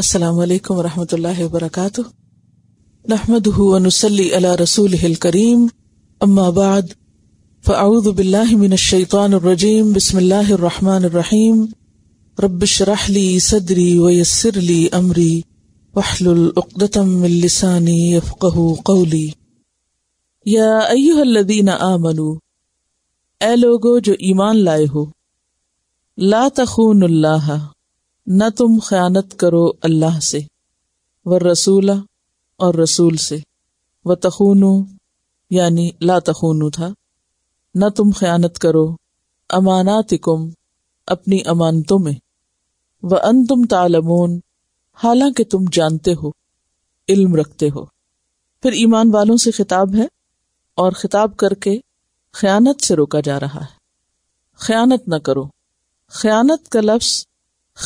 अस्सलाम वालेकुम रहमतुल्लाहि वबरकातुह नहमदुहु व नुसल्ली अला रसूलिहिल करीम अम्मा बाद फअऊदु बिल्लाहि मिनश शैतानिर रजीम बिस्मिल्लाहिर रहमानिर रहीम रब्बि श्रह ली सदरी व यस्सिर ली अमरी वहलुल उक्दतम मिन लिसानी यफकहु कौली या अय्युहल्लज़ीना आमनु ए लोगो जो ईमान लाए हो ला तखूनुल्लाह न तुम ख़यानत करो अल्लाह से व रसूला और रसूल से व तखून यानी ला तखून था न तुम ख़यानत करो अमानातिकुम अपनी अमानतों में व अन तुम तालमोन हालांकि तुम जानते हो इल्म रखते हो फिर ईमान वालों से खिताब है और खिताब करके ख़यानत से रोका जा रहा है ख़यानत न करो ख़यानत का लफ्ज़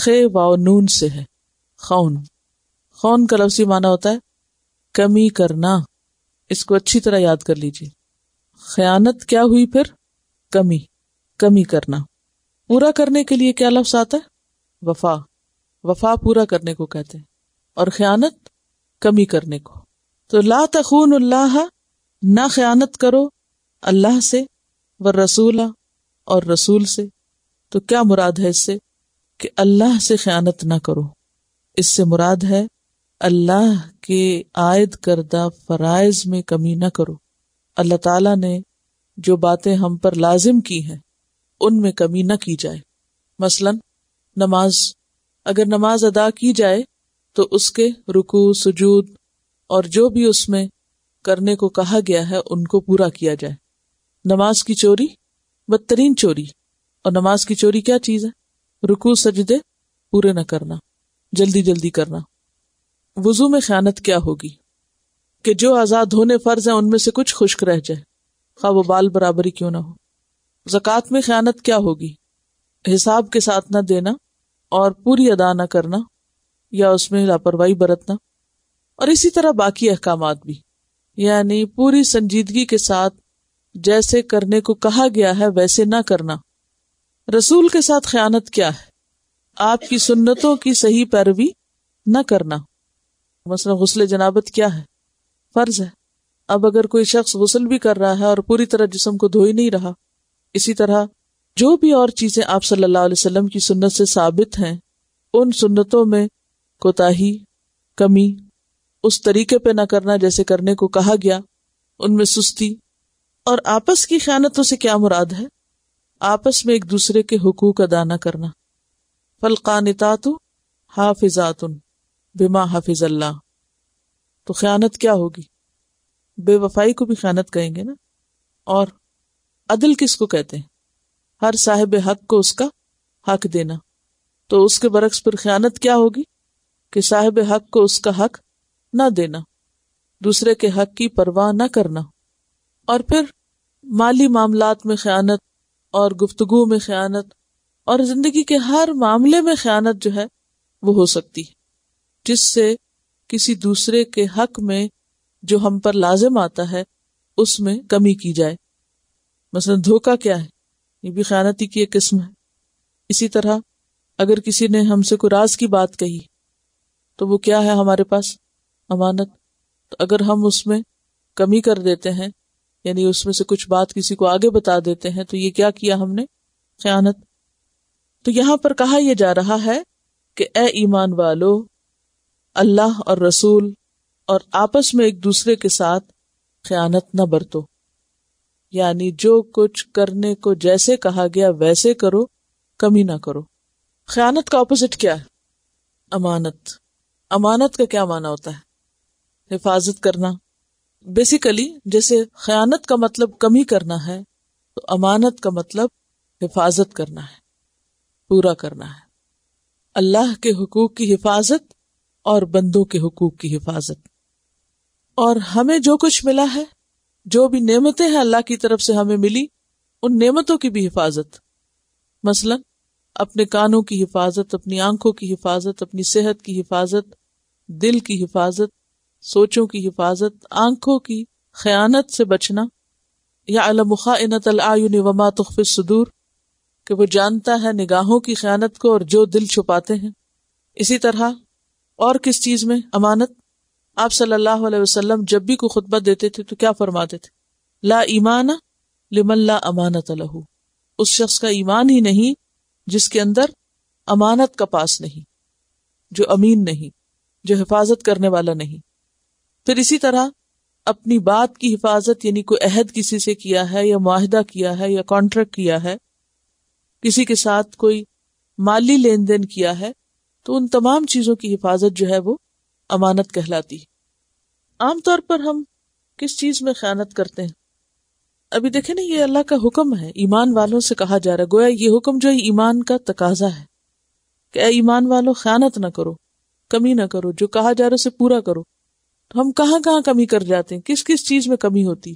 खे वाओ नून से है खौन खौन का लफ्जी माना होता है कमी करना इसको अच्छी तरह याद कर लीजिए खयानत क्या हुई फिर कमी कमी करना पूरा करने के लिए क्या लफ्ज आता है वफा वफा पूरा करने को कहते हैं और खयानत कमी करने को तो ला तखून अल्लाह ना खयानत करो अल्लाह से व रसूला और रसूल से तो क्या मुराद है इससे कि अल्लाह से ख्यानत ना करो इससे मुराद है अल्लाह के आयद करदा फ़राइज में कमी ना करो अल्लाह ताला ने जो बातें हम पर लाजिम की हैं उनमें कमी न की जाए मसलन नमाज अगर नमाज अदा की जाए तो उसके रुकू सुजूद और जो भी उसमें करने को कहा गया है उनको पूरा किया जाए नमाज की चोरी बदतरीन चोरी और नमाज की चोरी क्या चीज़ है रुकू सजदे पूरे न करना जल्दी जल्दी करना वजू में ख्यानत क्या होगी कि जो आज़ाद होने फ़र्ज हैं उनमें से कुछ खुश्क रह जाए खा वो बाल बराबरी क्यों ना हो जक़ात में ख्यानत क्या होगी हिसाब के साथ ना देना और पूरी अदा ना करना या उसमें लापरवाही बरतना और इसी तरह बाकी अहकाम भी यानी पूरी संजीदगी के साथ जैसे करने को कहा गया है वैसे ना करना रसूल के साथ ख्यानत क्या है आपकी सुन्नतों की सही पैरवी न करना मसला गसल जनाबत क्या है फर्ज है अब अगर कोई शख्स गसल भी कर रहा है और पूरी तरह जिसम को धो ही नहीं रहा इसी तरह जो भी और चीजें आप सल्लल्लाहु अलैहि वसल्लम की सुन्नत से साबित हैं उन सुन्नतों में कोताही कमी उस तरीके पे ना करना जैसे करने को कहा गया उनमें सुस्ती और आपस की ख्यानतों से क्या मुराद है आपस में एक दूसरे के हकूक अदा न करना फलकानतात हाफिजातुन बिमा हाफिज अल्लाह तो ख्यानत क्या होगी बेवफाई को भी ख्यानत कहेंगे ना और अदल किसको कहते हैं हर साहेब हक को उसका हक देना तो उसके बरक्स पर ख्यानत क्या होगी कि साहेब हक को उसका हक न देना दूसरे के हक की परवाह न करना और फिर माली मामलात में ख्यानत और गुफ्तगु में खयानत और जिंदगी के हर मामले में खयानत जो है वो हो सकती है जिससे किसी दूसरे के हक में जो हम पर लाजिम आता है उसमें कमी की जाए मसलन धोखा क्या है ये भी खयानती की एक किस्म है इसी तरह अगर किसी ने हमसे कोई राज की बात कही तो वो क्या है हमारे पास अमानत तो अगर हम उसमें कमी कर देते हैं यानी उसमें से कुछ बात किसी को आगे बता देते हैं तो ये क्या किया हमने खयानत तो यहां पर कहा यह जा रहा है कि ए ईमान वालो अल्लाह और रसूल और आपस में एक दूसरे के साथ खयानत न बरतो यानी जो कुछ करने को जैसे कहा गया वैसे करो कमी ना करो खयानत का ऑपोजिट क्या है अमानत अमानत का क्या माना होता है हिफाजत करना बेसिकली जैसे खयानत का मतलब कमी करना है तो अमानत का मतलब हिफाजत करना है पूरा करना है अल्लाह के हकूक की हिफाजत और बंदों के हकूक की हिफाजत और हमें जो कुछ मिला है जो भी नेमतें हैं अल्लाह की तरफ से हमें मिली उन नेमतों की भी हिफाजत मसलन अपने कानों की हिफाजत अपनी आंखों की हिफाजत अपनी सेहत की हिफाजत दिल की हिफाजत सोचों की हिफाजत आंखों की खयानत से बचना या अलमुखानत अलआयुन वमा तखफ़ सदूर कि वो जानता है निगाहों की खयानत को और जो दिल छुपाते हैं इसी तरह और किस चीज में अमानत आप सल्लल्लाहु अलैहि वसल्लम जब भी कोई खुतबा देते थे तो क्या फरमाते थे ला ईमान लिमल्ला अमानत लहू उस शख्स का ईमान ही नहीं जिसके अंदर अमानत का पास नहीं जो अमीन नहीं जो हिफाजत करने वाला नहीं फिर इसी तरह अपनी बात की हिफाजत यानी कोई अहद किसी से किया है या माहिदा किया है या कॉन्ट्रैक्ट किया है किसी के साथ कोई माली लेन देन किया है तो उन तमाम चीजों की हिफाजत जो है वो अमानत कहलाती है आमतौर पर हम किस चीज में ख्यानत करते हैं अभी देखे ना ये अल्लाह का हुक्म है ईमान वालों से कहा जा रहा है गोया ये हुक्म जो ईमान का तकाजा है कि ईमान वालों ख्यानत ना करो कमी ना करो जो कहा जा रहा है उसे पूरा करो तो हम कहाँ कहाँ कमी कर जाते हैं किस किस चीज में कमी होती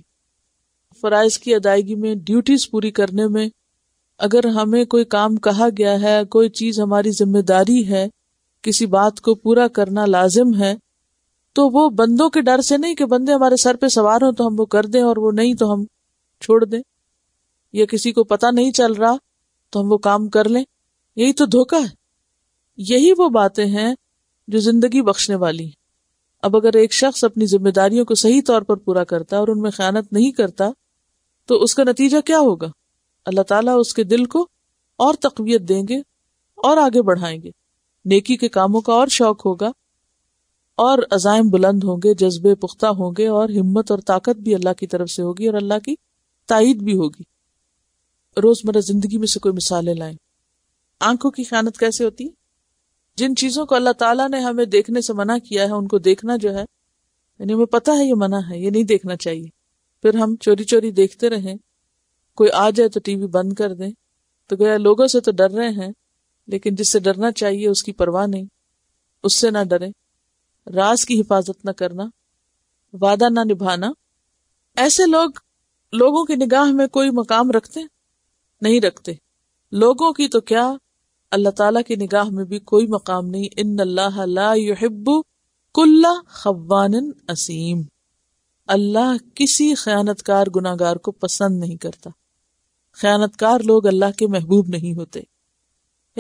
फराइज की अदायगी में ड्यूटीज पूरी करने में अगर हमें कोई काम कहा गया है कोई चीज हमारी जिम्मेदारी है किसी बात को पूरा करना लाजिम है तो वो बंदों के डर से नहीं कि बंदे हमारे सर पे सवार हों तो हम वो कर दें और वो नहीं तो हम छोड़ दें या किसी को पता नहीं चल रहा तो हम वो काम कर लें यही तो धोखा है यही वो बातें हैं जो जिंदगी बख्शने वाली अब अगर एक शख्स अपनी जिम्मेदारियों को सही तौर पर पूरा करता और उनमें ख्यानत नहीं करता तो उसका नतीजा क्या होगा अल्लाह ताला उसके दिल को और तकवीत देंगे और आगे बढ़ाएंगे नेकी के कामों का और शौक होगा और अजायम बुलंद होंगे जज्बे पुख्ता होंगे और हिम्मत और ताकत भी अल्लाह की तरफ से होगी और अल्लाह की तइद भी होगी रोजमर्रा जिंदगी में से कोई मिसालें लाएं आंखों की ख्यानत कैसे होती है जिन चीजों को अल्लाह ताला ने हमें देखने से मना किया है उनको देखना जो है यानी हमें पता है ये मना है ये नहीं देखना चाहिए फिर हम चोरी चोरी देखते रहें कोई आ जाए तो टीवी बंद कर दें तो गया लोगों से तो डर रहे हैं लेकिन जिससे डरना चाहिए उसकी परवाह नहीं उससे ना डरे राज की हिफाजत ना करना वादा ना निभाना ऐसे लोग लोगों की निगाह में कोई मकाम रखते नहीं रखते लोगों की तो क्या अल्लाह ताला की निगाह में भी कोई मकाम नहीं इन अल्लाह ला कुल्ला खवान असीम अल्लाह किसी खयानतकार गुनागार को पसंद नहीं करता खयानतकार लोग अल्लाह के महबूब नहीं होते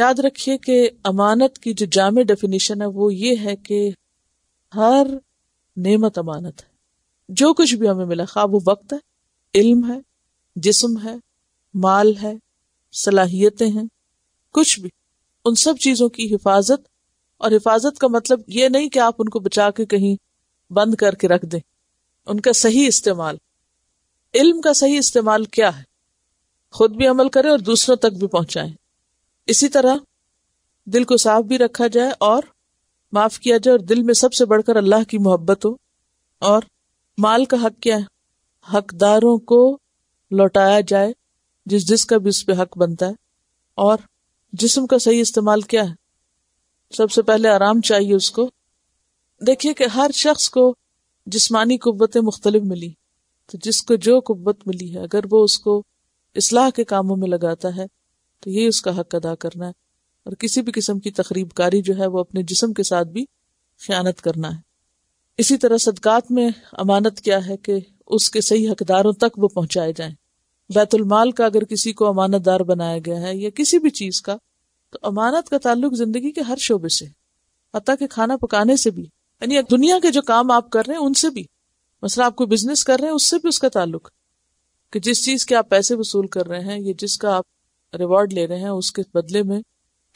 याद रखिए कि अमानत की जो जाम डेफिनेशन है वो ये है कि हर नेमत अमानत है जो कुछ भी हमें मिला खा वो वक्त है इल्म है जिसम है माल है सलाहियतें हैं कुछ भी उन सब चीजों की हिफाजत और हिफाजत का मतलब ये नहीं कि आप उनको बचा के कहीं बंद करके रख दें उनका सही इस्तेमाल इल्म का सही इस्तेमाल क्या है खुद भी अमल करें और दूसरों तक भी पहुंचाएं इसी तरह दिल को साफ भी रखा जाए और माफ किया जाए और दिल में सबसे बढ़कर अल्लाह की मोहब्बत हो और माल का हक क्या है हकदारों को लौटाया जाए जिस जिसका भी उस पर हक बनता है और जिसम का सही इस्तेमाल क्या है सबसे पहले आराम चाहिए उसको देखिए कि हर शख्स को जिस्मानी कुतें मुख्तलिफ मिली तो जिसको जो कुत मिली है अगर वो उसको इसलाह के कामों में लगाता है तो ये उसका हक अदा करना है और किसी भी किस्म की तकरीबकारी जो है वो अपने जिसम के साथ भी ख्यानत करना है इसी तरह सदकात में अमानत क्या है कि उसके सही हकदारों तक वो पहुंचाए जाए बैतुलमाल का अगर किसी को अमानत दार बनाया गया है या किसी भी चीज का तो अमानत का ताल्लुक जिंदगी के हर शोबे से हत्या के खाना पकाने से भी यानी दुनिया के जो काम आप कर रहे हैं उनसे भी मसला आप कोई बिजनेस कर रहे हैं उससे भी उसका ताल्लुक कि जिस चीज के आप पैसे वसूल कर रहे हैं ये जिसका आप रिवॉर्ड ले रहे हैं उसके बदले में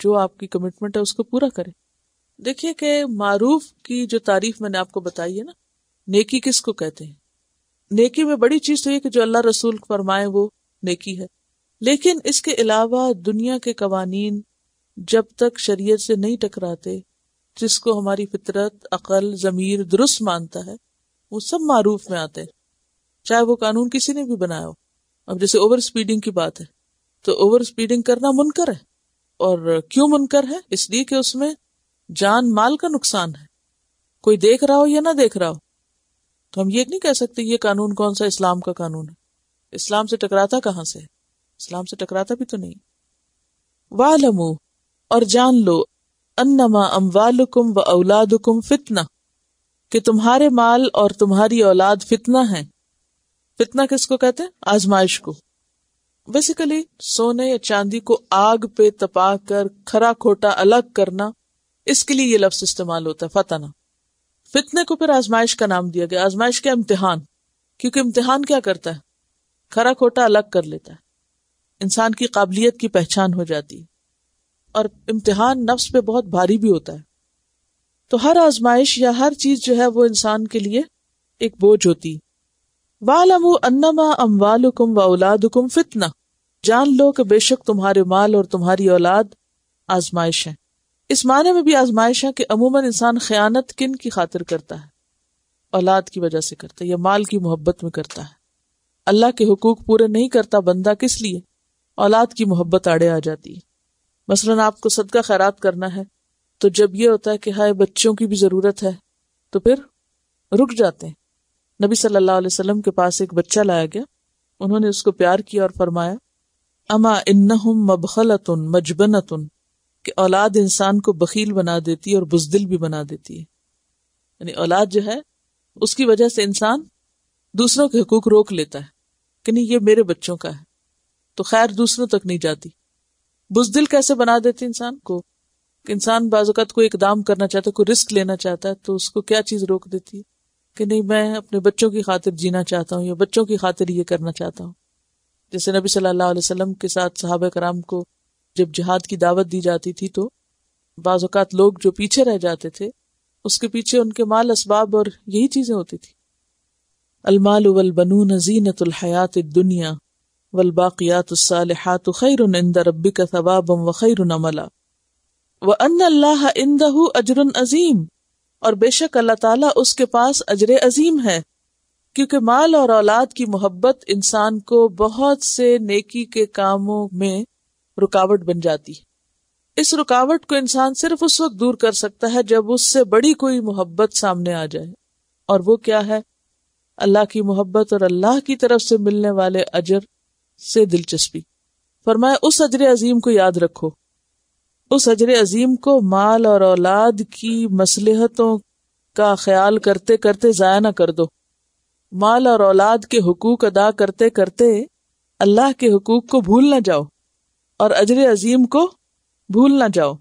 जो आपकी कमिटमेंट है उसको पूरा करें देखिए कि मारूफ की जो तारीफ मैंने आपको बताई है ना नेकी किसको कहते हैं नेकी में बड़ी चीज तो ये कि जो अल्लाह रसूल फरमाए वो नेकी है लेकिन इसके अलावा दुनिया के कवानीन जब तक शरीयत से नहीं टकराते जिसको हमारी फितरत अकल जमीर दुरुस्त मानता है वो सब मारूफ में आते हैं चाहे वो कानून किसी ने भी बनाया हो अब जैसे ओवर स्पीडिंग की बात है तो ओवर स्पीडिंग करना मुनकर है और क्यों मुनकर है इसलिए कि उसमें जान माल का नुकसान है कोई देख रहा हो या ना देख रहा हो तो हम ये नहीं कह सकते ये कानून कौन सा इस्लाम का कानून है इस्लाम से टकराता कहाँ से इस्लाम से टकराता भी तो नहीं वालमू और जान लो अन्नमा अम्वालुकुम व औलादुकुम फितना कि तुम्हारे माल और तुम्हारी औलाद फितना है फितना किसको कहते हैं आजमाइश को बेसिकली सोने या चांदी को आग पे तपा कर खरा खोटा अलग करना इसके लिए ये लफ्ज इस्तेमाल होता है फतना फितने को फिर आजमाइश का नाम दिया गया आजमाइश का इम्तिहान क्योंकि इम्तिहान क्या करता है खरा खोटा अलग कर लेता है इंसान की काबिलियत की पहचान हो जाती है और इम्तिहान नफ्स पे बहुत भारी भी होता है तो हर आजमाइश या हर चीज जो है वो इंसान के लिए एक बोझ होती वालमु अन्नमा अम्वालुकुम व औलादुकुम फितना जान लो कि बेशक तुम्हारे माल और तुम्हारी औलाद आजमाइश है इस माने में भी आजमाइश है कि अमूमन इंसान खयानत किन की खातिर करता है औलाद की वजह से करता है या माल की मोहब्बत में करता है अल्लाह के हुकूक पूरे नहीं करता बंदा किस लिए औलाद की मोहब्बत आड़े आ जाती है मसलन आपको सदका खैरात करना है तो जब यह होता है कि हाय बच्चों की भी ज़रूरत है तो फिर रुक जाते हैं नबी सल्लल्लाहु अलैहि वसल्लम के पास एक बच्चा लाया गया उन्होंने उसको प्यार किया और फरमाया अमा इन्नहुम मजबन मजबनतुन कि औलाद इंसान को बखील बना देती है और बुजदिल भी बना देती है यानी औलाद जो है उसकी वजह से इंसान दूसरों के हकूक रोक लेता है कि नहीं ये मेरे बच्चों का है तो खैर दूसरों तक नहीं जाती बुजदिल कैसे बना देती इंसान को इंसान बाजुकात कोई इकदाम करना चाहता है कोई रिस्क लेना चाहता है तो उसको क्या चीज रोक देती है कि नहीं मैं अपने बच्चों की खातिर जीना चाहता हूँ या बच्चों की खातिर ये करना चाहता हूँ जैसे नबी सल्लल्लाहु अलैहि वसल्लम के साथ साहब कराम को जब जिहाद की दावत दी जाती थी तो बाज़ात लोग जो पीछे रह जाते थे उसके पीछे उनके माल असबाब और यही चीजें होती थी अलमाल वल बनून जीनतुल हयात दुनिया वलबाकियात खैर रबी का सवाब व खैर व अन अल्लाह इंदहू अजर अजीम और बेशक अल्लाह ताला उसके पास अजर अजीम है क्योंकि माल और औलाद की मोहब्बत इंसान को बहुत से नेकी के कामों में रुकावट बन जाती है इस रुकावट को इंसान सिर्फ उस वक्त दूर कर सकता है जब उससे बड़ी कोई मोहब्बत सामने आ जाए और वो क्या है अल्लाह की मोहब्बत और अल्लाह की तरफ से मिलने वाले अजर से दिलचस्पी फरमाया उस अजर अजीम को याद रखो उस अजर अजीम को माल और औलाद की मसलहतों का ख्याल करते करते जया ना कर दो माल और औलाद के हकूक अदा करते करते अल्लाह के हकूक को भूल ना जाओ और अजर अजीम को भूल ना जाओ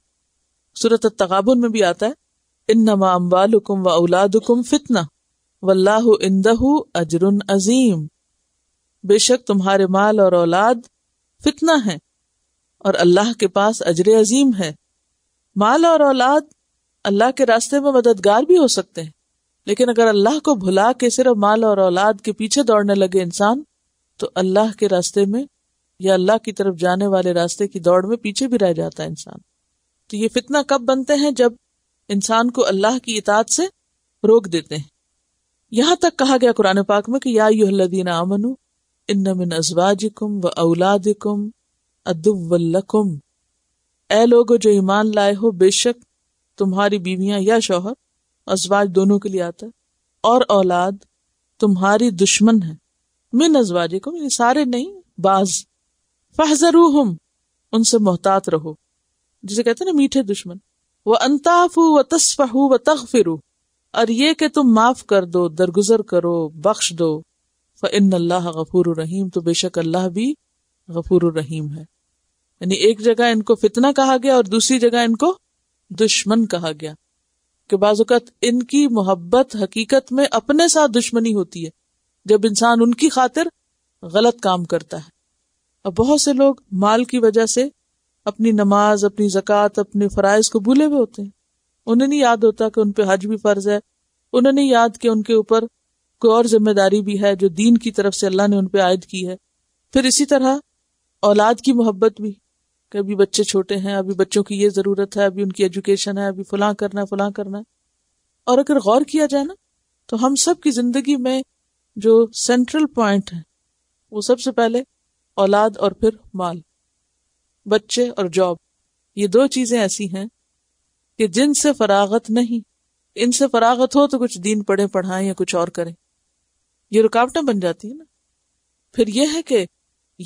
सूरत तगाबुन में भी आता है इन नमाम वालकुम व औलादुकुम फितना वल्लाह इंदहू अजरुन अजीम बेशक तुम्हारे माल और औलाद फितना है और अल्लाह के पास अजर अजीम है माल और औलाद अल्लाह के रास्ते में मददगार भी हो सकते हैं लेकिन अगर अल्लाह को भुला के सिर्फ माल और औलाद के पीछे दौड़ने लगे इंसान तो अल्लाह के रास्ते में या अल्लाह की तरफ जाने वाले रास्ते की दौड़ में पीछे भी रह जाता है इंसान तो ये फितना कब बनते हैं जब इंसान को अल्लाह की इताद से रोक देते हैं यहां तक कहा गया कुरान पाक में कि या युहदीन आमनु इन मिन अजवाजिकुम व औलादिकुम अदुवल्लकुम ए लोगो जो ईमान लाए हो बेशक तुम्हारी बीवियां या शौहर अजवाज दोनों के लिए आता है और औलाद तुम्हारी दुश्मन है मिन अजवाजिकुम ये सारे नहीं बाज फहजरू हम उनसे मोहतात रहो जिसे कहते हैं ना मीठे दुश्मन वह अंताफू व तस्फहू व तगफिरू और ये कि तुम माफ कर दो दरगुजर करो बख्श दो फ़िन अल्लाह गफूर रहीम तो बेशक अल्लाह भी गफूर रहीम है यानी एक जगह इनको फितना कहा गया और दूसरी जगह इनको दुश्मन कहा गया कि बाजुकत इनकी मोहब्बत हकीकत में अपने साथ दुश्मनी होती है जब इंसान उनकी खातिर गलत काम करता है अब बहुत से लोग माल की वजह से अपनी नमाज अपनी जक़ात अपने फ़राइज को भूले हुए होते हैं उन्हें नहीं याद होता कि उन पर हज भी फर्ज है उन्हें नहीं याद कि उनके ऊपर कोई और जिम्मेदारी भी है जो दीन की तरफ से अल्लाह ने उन पर आयद की है फिर इसी तरह औलाद की मोहब्बत भी कि अभी बच्चे छोटे हैं अभी बच्चों की ये ज़रूरत है अभी उनकी एजुकेशन है अभी फलां करना है फलां करना है और अगर गौर किया जाए ना तो हम सब की ज़िंदगी में जो सेंट्रल पॉइंट है वो सबसे पहले औलाद और फिर माल बच्चे और जॉब ये दो चीज़ें ऐसी हैं कि जिनसे फरागत नहीं इनसे फरागत हो तो कुछ दीन पढ़े पढ़ाएं या कुछ और करें ये रुकावटें बन जाती है ना फिर यह है कि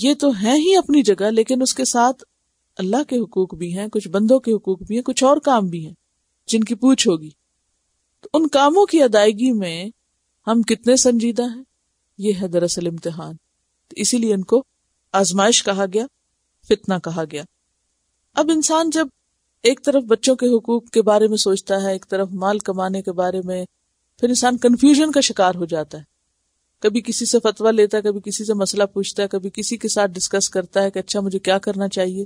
ये तो है ही अपनी जगह लेकिन उसके साथ अल्लाह के हुकूक भी हैं कुछ बंदों के हुकूक भी हैं कुछ और काम भी हैं जिनकी पूछ होगी तो उन कामों की अदायगी में हम कितने संजीदा हैं ये है दरअसल इम्तिहान तो इसीलिए इनको आजमाइश कहा गया फितना कहा गया अब इंसान जब एक तरफ बच्चों के हकूक के बारे में सोचता है एक तरफ माल कमाने के बारे में फिर इंसान कंफ्यूजन का शिकार हो जाता है कभी किसी से फतवा लेता है कभी किसी से मसला पूछता है कभी किसी के साथ डिस्कस करता है कि अच्छा मुझे क्या करना चाहिए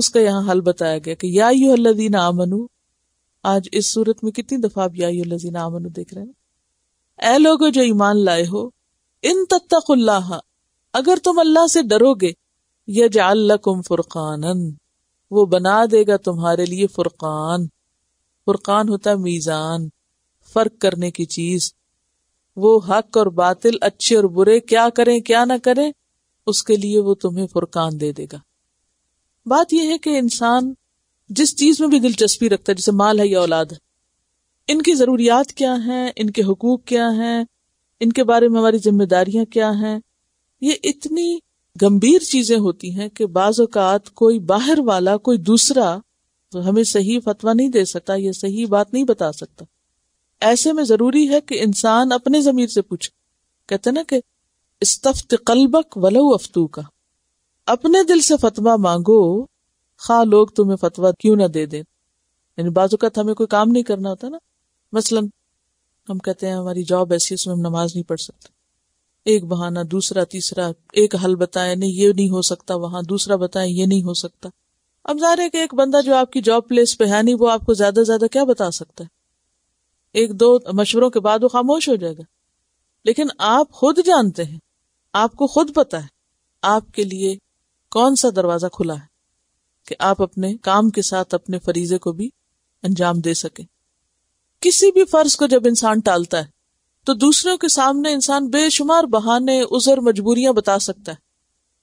उसका यहाँ हल बताया गया कि या यू आमनु आज इस सूरत में कितनी दफा आप या यू आमनु देख रहे हैं ए लोगो जो ईमान लाए हो इन तत्तकुल्लाह अगर तुम अल्लाह से डरोगे यह जाकुम फुरकानन वो बना देगा तुम्हारे लिए फुरकान फुरकान होता है मीजान फर्क करने की चीज़ वो हक और बातिल अच्छे और बुरे क्या करें क्या ना करें उसके लिए वो तुम्हें फुरकान दे देगा बात यह है कि इंसान जिस चीज में भी दिलचस्पी रखता है जैसे माल है या औलाद है इनकी जरूरियात क्या है इनके हकूक क्या है इनके बारे में हमारी जिम्मेदारियां क्या हैं ये इतनी गंभीर चीजें होती हैं कि बाजात कोई बाहर वाला कोई दूसरा तो हमें सही फतवा नहीं दे सकता या सही बात नहीं बता सकता ऐसे में जरूरी है कि इंसान अपने जमीर से पूछे कहते ना कि इस्तफ्त कलबक वलऊ अफतू का अपने दिल से फतवा मांगो खा हाँ, लोग तुम्हें फतवा क्यों ना दे दें यानी बाजुकत हमें कोई काम नहीं करना होता ना मसलन हम कहते हैं हमारी जॉब ऐसी इसमें हम नमाज नहीं पढ़ सकते एक बहाना दूसरा तीसरा एक हल बताए नहीं ये नहीं हो सकता वहां दूसरा बताए ये नहीं हो सकता अब जाहिर है कि एक बंदा जो आपकी जॉब प्लेस पे है नहीं वो आपको ज्यादा ज्यादा क्या बता सकता है एक दो मशवरों के बाद वो खामोश हो जाएगा लेकिन आप खुद जानते हैं आपको खुद पता है आपके लिए कौन सा दरवाजा खुला है कि आप अपने काम के साथ अपने फरीजे को भी अंजाम दे सके किसी भी फर्ज को जब इंसान टालता है तो दूसरों के सामने इंसान बेशुमार बहाने उजर मजबूरियां बता सकता है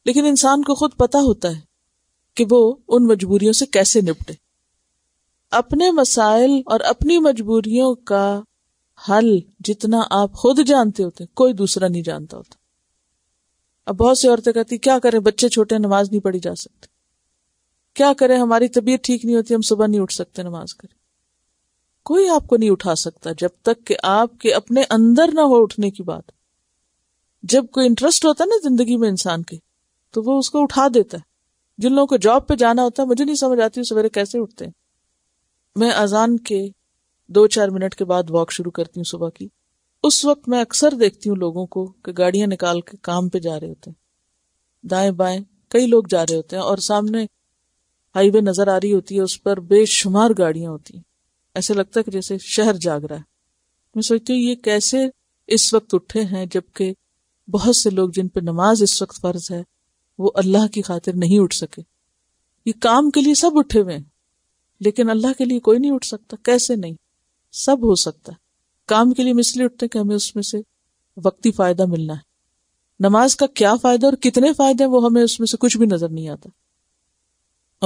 लेकिन इंसान को खुद पता होता है कि वो उन मजबूरियों से कैसे निपटे अपने मसाइल और अपनी मजबूरियों का हल जितना आप खुद जानते होते कोई दूसरा नहीं जानता होता अब बहुत सी औरतें कहती क्या करें बच्चे छोटे नमाज नहीं पढ़ी जा सकती क्या करें हमारी तबीयत ठीक नहीं होती हम सुबह नहीं उठ सकते नमाज करें कोई आपको नहीं उठा सकता जब तक कि आपके अपने अंदर ना हो उठने की बात जब कोई इंटरेस्ट होता है ना जिंदगी में इंसान के तो वो उसको उठा देता है जिन लोगों को जॉब पे जाना होता है मुझे नहीं समझ आती सवेरे कैसे उठते हैं मैं अजान के दो चार मिनट के बाद वॉक शुरू करती हूँ सुबह की उस वक्त मैं अक्सर देखती हूँ लोगों को कि गाड़ियां निकाल के काम पे जा रहे होते हैं दाएं बाएं कई लोग जा रहे होते हैं और सामने हाईवे नजर आ रही होती है उस पर बेशुमार गाड़ियां होती हैं ऐसे लगता है कि जैसे शहर जाग रहा है मैं सोचती हूँ ये कैसे इस वक्त उठे हैं जबकि बहुत से लोग जिन पर नमाज इस वक्त फर्ज है वो अल्लाह की खातिर नहीं उठ सके ये काम के लिए सब उठे हुए हैं लेकिन अल्लाह के लिए कोई नहीं उठ सकता कैसे नहीं सब हो सकता है काम के लिए हम इसलिए उठते हैं कि हमें उसमें से वक्ती फायदा मिलना है नमाज का क्या फायदा और कितने फायदे हैं वो हमें उसमें से कुछ भी नजर नहीं आता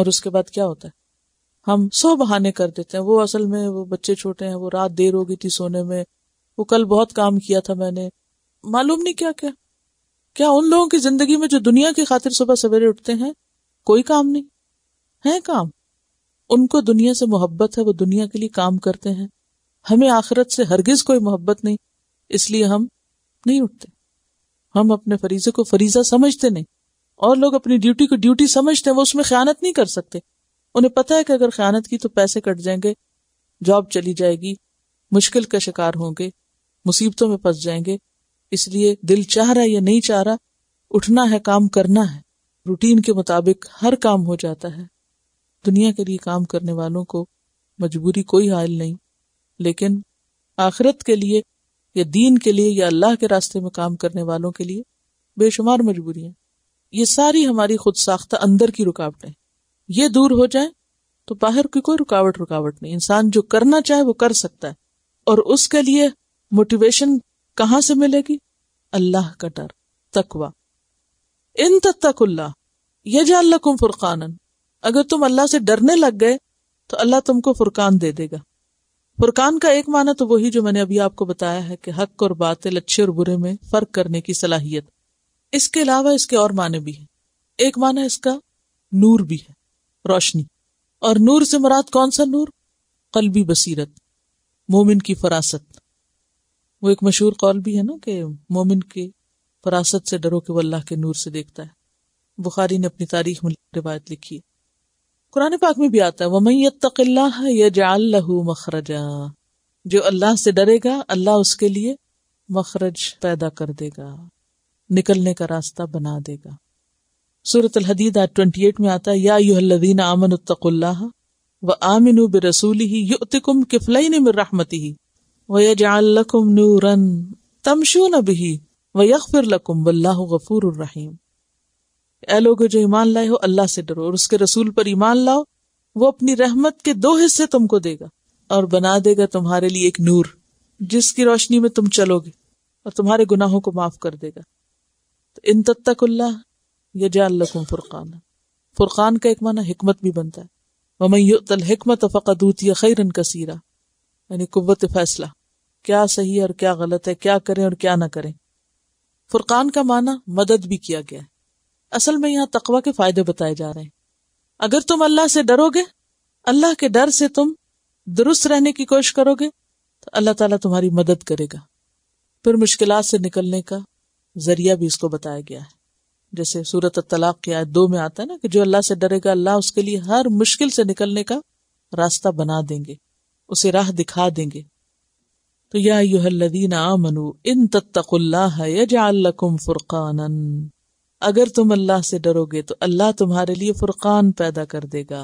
और उसके बाद क्या होता है हम सो बहाने कर देते हैं वो असल में वो बच्चे छोटे हैं वो रात देर हो गई थी सोने में वो कल बहुत काम किया था मैंने मालूम नहीं क्या क्या क्या उन लोगों की जिंदगी में जो दुनिया की खातिर सुबह सवेरे उठते हैं कोई काम नहीं है काम उनको दुनिया से मोहब्बत है वो दुनिया के लिए काम करते हैं हमें आखिरत से हरगिज कोई मोहब्बत नहीं इसलिए हम नहीं उठते हम अपने फरीजे को फरीजा समझते नहीं और लोग अपनी ड्यूटी को ड्यूटी समझते हैं वो उसमें ख्यानत नहीं कर सकते उन्हें पता है कि अगर ख्यानत की तो पैसे कट जाएंगे जॉब चली जाएगी मुश्किल का शिकार होंगे मुसीबतों में फंस जाएंगे इसलिए दिल चाह रहा है या नहीं चाह रहा उठना है काम करना है रूटीन के मुताबिक हर काम हो जाता है दुनिया के लिए काम करने वालों को मजबूरी कोई हायल नहीं लेकिन आखिरत के लिए या दीन के लिए या अल्लाह के रास्ते में काम करने वालों के लिए बेशुमार मजबूरियां ये सारी हमारी खुद साख्ता अंदर की रुकावटें ये दूर हो जाए तो बाहर की कोई रुकावट रुकावट नहीं इंसान जो करना चाहे वो कर सकता है और उसके लिए मोटिवेशन कहा से मिलेगी अल्लाह का डर तकवा इन तत्तकुल्ला यजाल्लकुम फुरकानन अगर तुम अल्लाह से डरने लग गए तो अल्लाह तुमको फुरकान दे देगा फुरकान का एक माना तो वही जो मैंने अभी आपको बताया है कि हक और बातिल अच्छे और बुरे में फर्क करने की सलाहियत इसके अलावा इसके और माने भी हैं एक माना इसका नूर भी है रोशनी और नूर से मुराद कौन सा नूर कलबी बसीरत मोमिन की फरासत वो एक मशहूर कौल भी है ना कि मोमिन की फरासत से डरो के वह अल्लाह के नूर से देखता है बुखारी ने अपनी तारीख में रिवायत लिखी है कुरान पाक में भी आता है वमैतल्लाह मखरजा जो अल्लाह से डरेगा अल्लाह उसके लिए मखरज पैदा कर देगा निकलने का रास्ता बना देगा सूरत हदीद आठ ट्वेंटी एट में आता है या यूहदीन आमन उत्तकुल्लाह व आमिन बे रसूल ही युतिकुम किफलई मिर रहमती ही वयजालकुम नूरन तमशू नकुम वयफिर लकुम वल्लाह गफूर रहीम ए लोगो जो ईमान लाए हो अल्लाह से डरो और उसके रसूल पर ईमान लाओ वो अपनी रहमत के दो हिस्से तुमको देगा और बना देगा तुम्हारे लिए एक नूर जिसकी रोशनी में तुम चलोगे और तुम्हारे गुनाहों को माफ कर देगा तो इन तत्तकुल्लाह यजालकुम फुरकाना फुरकान का एक माना हिकमत भी बनता है तल हिकमत फ़कदूती खैरन कसीरा यानी कुत फैसला क्या सही है और क्या गलत है क्या करें और क्या ना करें फुरकान का माना मदद भी किया गया है असल में यहां तकवा के फायदे बताए जा रहे हैं अगर तुम अल्लाह से डरोगे अल्लाह के डर से तुम दुरुस्त रहने की कोशिश करोगे तो अल्लाह ताला तुम्हारी मदद करेगा फिर मुश्किल से निकलने का जरिया भी इसको बताया गया है जैसे सूरत तलाक की आयत दो में आता है ना कि जो अल्लाह से डरेगा अल्लाह उसके लिए हर मुश्किल से निकलने का रास्ता बना देंगे उसे राह दिखा देंगे तो या युहदीन आमनु इन तत्कुल्ला है फुरकानन अगर तुम अल्लाह से डरोगे तो अल्लाह तुम्हारे लिए फुरकान पैदा कर देगा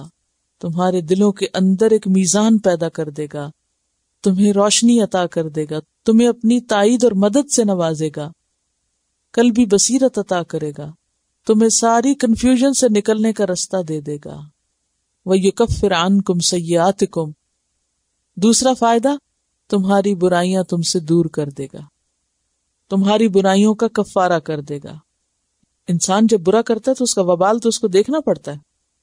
तुम्हारे दिलों के अंदर एक मीजान पैदा कर देगा तुम्हें रोशनी अता कर देगा तुम्हें अपनी ताइद और मदद से नवाजेगा कल भी बसीरत अता करेगा तुम्हें सारी कंफ्यूजन से निकलने का रास्ता दे देगा वह युकफरान कुम सयात कुम दूसरा फायदा तुम्हारी बुराइयां तुमसे दूर कर देगा तुम्हारी बुराइयों का कफारा कर देगा इंसान जब बुरा करता है तो उसका वबाल तो उसको देखना पड़ता है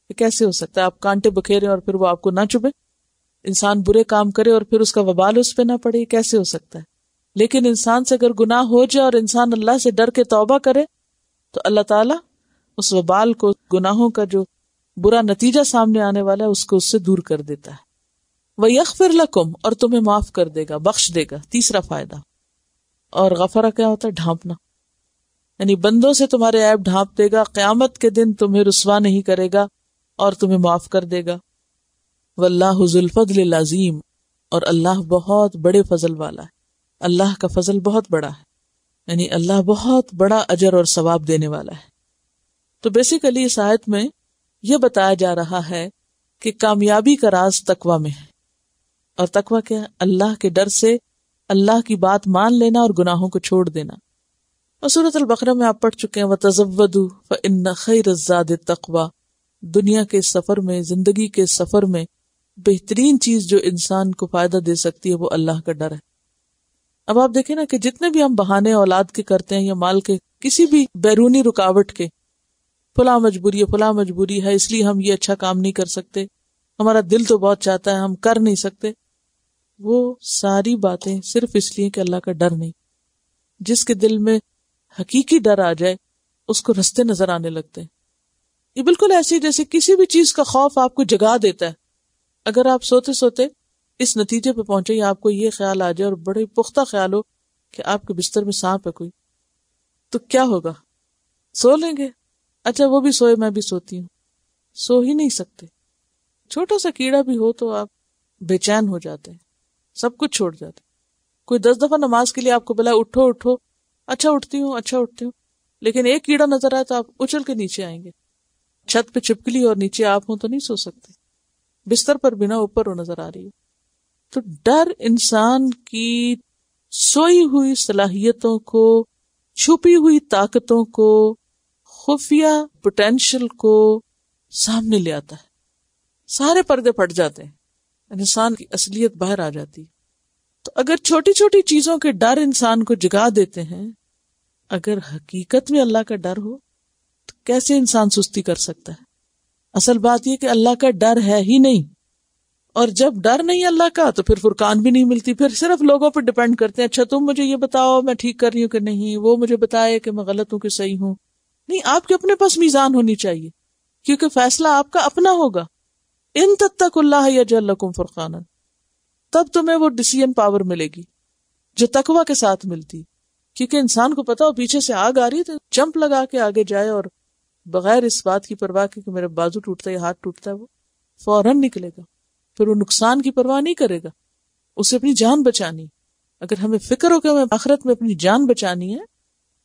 कि कैसे हो सकता है आप कांटे बखेरे और फिर वो आपको ना चुभे इंसान बुरे काम करे और फिर उसका वबाल उस पर ना पड़े कैसे हो सकता है लेकिन इंसान से अगर गुनाह हो जाए और इंसान अल्लाह से डर के तौबा करे तो अल्लाह ताला उस वबाल को गुनाहों का जो बुरा नतीजा सामने आने वाला है उसको उससे दूर कर देता है वह यख लकुम और तुम्हें माफ कर देगा बख्श देगा तीसरा फायदा और गफरा क्या होता है ढांपना यानी बंदों से तुम्हारे ऐप ढांप देगा क्यामत के दिन तुम्हें रुसवा नहीं करेगा और तुम्हें माफ कर देगा वल्लाजुल्फल लाजीम और अल्लाह बहुत बड़े फजल वाला है अल्लाह का फजल बहुत बड़ा है यानी अल्लाह बहुत बड़ा अजर और सवाब देने वाला है तो बेसिकली इस आयत में यह बताया जा रहा है कि कामयाबी का राज तकवा में है और तकवा क्या है अल्लाह के डर से अल्लाह की बात मान लेना और गुनाहों को छोड़ देना और सूरत अलबकरा में आप पढ़ चुके हैं व फ़िन खैर ज़ाद दुनिया के सफर में जिंदगी के सफर में बेहतरीन चीज जो इंसान को फायदा दे सकती है वो अल्लाह का डर है अब आप देखें ना कि जितने भी हम बहाने औलाद के करते हैं या माल के किसी भी बैरूनी रुकावट के फुला मजबूरी है फुला मजबूरी है इसलिए हम ये अच्छा काम नहीं कर सकते हमारा दिल तो बहुत चाहता है हम कर नहीं सकते वो सारी बातें सिर्फ इसलिए कि अल्लाह का डर नहीं जिसके दिल में हकीकी डर आ जाए उसको रस्ते नजर आने लगते हैं ये बिल्कुल ऐसे जैसे किसी भी चीज का खौफ आपको जगा देता है अगर आप सोते सोते इस नतीजे पर पहुंचे या आपको ये ख्याल आ जाए और बड़े पुख्ता ख्याल हो कि आपके बिस्तर में सांप है कोई तो क्या होगा सो लेंगे अच्छा वो भी सोए मैं भी सोती हूँ सो ही नहीं सकते छोटा सा कीड़ा भी हो तो आप बेचैन हो जाते हैं सब कुछ छोड़ जाते कोई दस दफा नमाज के लिए आपको बोला उठो उठो अच्छा उठती हूँ अच्छा उठती हूँ लेकिन एक कीड़ा नजर आया तो आप उछल के नीचे आएंगे छत पे चिपकली और नीचे आप हो तो नहीं सो सकते बिस्तर पर बिना ऊपर हो नजर आ रही है तो डर इंसान की सोई हुई सलाहियतों को छुपी हुई ताकतों को खुफिया पोटेंशियल को सामने ले आता है सारे पर्दे फट जाते हैं इंसान की असलियत बाहर आ जाती है तो अगर छोटी छोटी चीजों के डर इंसान को जगा देते हैं अगर हकीकत में अल्लाह का डर हो तो कैसे इंसान सुस्ती कर सकता है असल बात यह कि अल्लाह का डर है ही नहीं और जब डर नहीं अल्लाह का तो फिर फुरकान भी नहीं मिलती फिर सिर्फ लोगों पर डिपेंड करते हैं अच्छा तुम मुझे ये बताओ मैं ठीक कर रही हूं कि नहीं वो मुझे बताए कि मैं गलत हूं कि सही हूं नहीं आपके अपने पास मीजान होनी चाहिए क्योंकि फैसला आपका अपना होगा इन तत्तकुल्लाह या जल्लकुम फुरकानन तब तुम्हें वो डिसीजन पावर मिलेगी जो तकवा के साथ मिलती क्योंकि इंसान को पता हो पीछे से आग आ रही है तो जंप लगा के आगे जाए और बगैर इस बात की परवाह के कि मेरा बाजू टूटता है हाथ टूटता है वो फौरन निकलेगा फिर वो नुकसान की परवाह नहीं करेगा उसे अपनी जान बचानी अगर हमें फिक्र हो कि हमें आखरत में अपनी जान बचानी है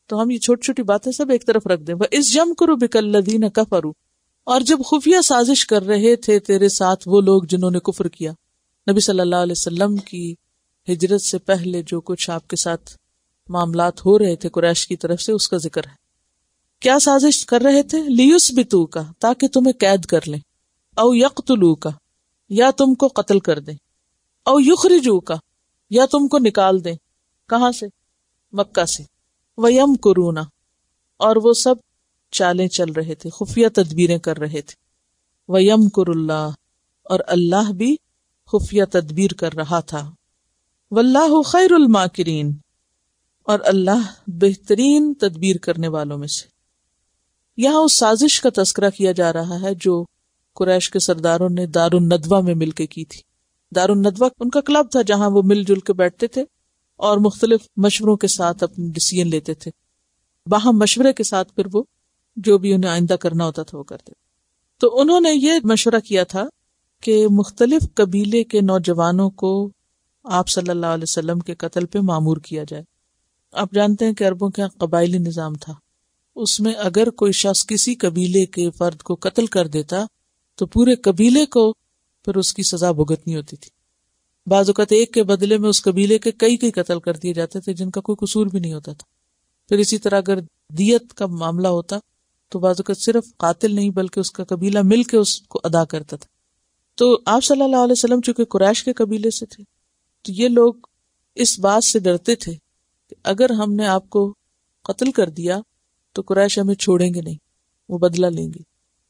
तो हम ये छोटी छोटी बातें सब एक तरफ रख दें इस जम करो बिकल्लदीन कफरू और जब खुफिया साजिश कर रहे थे तेरे साथ वो लोग जिन्होंने कुफर किया नबी सल्लल्लाहु अलैहि वसल्लम की हिजरत से पहले जो कुछ आपके साथ मामला हो रहे थे कुरैश की तरफ से उसका जिक्र है क्या साजिश कर रहे थे लियुस बितू का ताकि तुम्हें कैद कर लें औ यकतुलू का या तुमको कत्ल कर दें औ युखरिजू का या तुमको निकाल दें कहाँ से मक्का से वयम कुरूना और वो सब चालें चल रहे थे खुफिया तदबीरें कर रहे थे वयम कुरुल्लाह और अल्लाह भी खुफिया तदबीर कर रहा था वल्लाह खैरमाकरीन और अल्लाह बेहतरीन तदबीर करने वालों में से यहां उस साजिश का तस्करा किया जा रहा है जो कुरैश के सरदारों ने दारुन नदवा में मिलके की थी दारुन नदवा उनका क्लब था जहां वो मिलजुल के बैठते थे और मुख्तलिफ मशवरों के साथ अपने डिसीजन लेते थे बाहम मशवरे के साथ फिर वो जो भी उन्हें आइंदा करना होता था वो करते तो उन्होंने ये मशवरा किया था कि मुख्तलिफ कबीले के नौजवानों को आप सल्लल्लाहु अलैहि वसल्लम के कत्ल पे मामूर किया जाए आप जानते हैं कि अरबों के कबाइली निज़ाम था उसमें अगर कोई शख्स किसी कबीले के फर्द को कत्ल कर देता तो पूरे कबीले को फिर उसकी सजा भुगतनी होती थी बाजुकत एक के बदले में उस कबीले के कई कई कत्ल कर दिए जाते थे जिनका कोई कसूर भी नहीं होता था फिर इसी तरह अगर दियत का मामला होता तो बाजुकत सिर्फ कातिल नहीं बल्कि उसका कबीला मिलकर उसको अदा करता था तो आप सल्लल्लाहु अलैहि वसल्लम चूंकि कुरैश के कबीले से थे तो ये लोग इस बात से डरते थे कि अगर हमने आपको कत्ल कर दिया तो कुरैश हमें छोड़ेंगे नहीं वो बदला लेंगे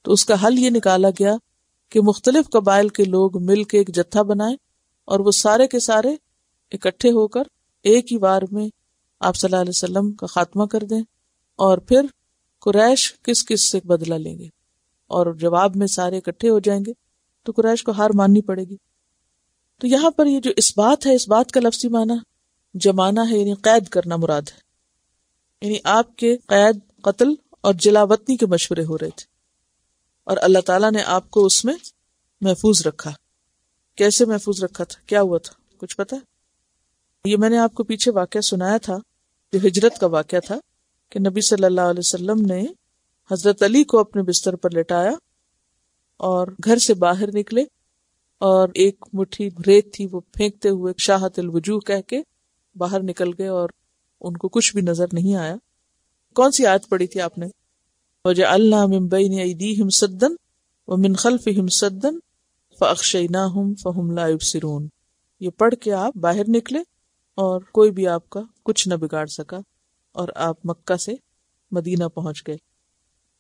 तो उसका हल ये निकाला गया कि मुख्तलिफ कबाइल के लोग मिल के एक जत्था बनाए और वो सारे के सारे इकट्ठे होकर एक ही बार में आप सल्लल्लाहु अलैहि वसल्लम का खात्मा कर दें और फिर कुरैश किस किस से बदला लेंगे और जवाब में सारे इकट्ठे हो जाएंगे तो कुरैश को हार माननी पड़ेगी तो यहां पर ये जो इस बात है इस बात का लफ्सी माना जमाना है यानी कैद करना मुराद है यानी आपके कैद कत्ल और जिलावतनी के मशवरे हो रहे थे और अल्लाह ताला ने आपको उसमें महफूज रखा कैसे महफूज रखा था क्या हुआ था कुछ पता है ये मैंने आपको पीछे वाक्य सुनाया था जो हिजरत का वाक्य था कि नबी सल्लल्लाहु अलैहि वसल्लम ने हजरत अली को अपने बिस्तर पर लेटाया और घर से बाहर निकले और एक मुट्ठी रेत थी वो फेंकते हुए शाहत वजूह कह के बाहर निकल गए और उनको कुछ भी नजर नहीं आया कौन सी आयत पड़ी थी आपने वजह अल्लाह मिम्बई ने ईदी हिम सद्दन व मिन खल्फ हिम सद्दन फ़ाकशना हम फ़हमला सिरून ये पढ़ के आप बाहर निकले और कोई भी आपका कुछ न बिगाड़ सका और आप मक्का से मदीना पहुंच गए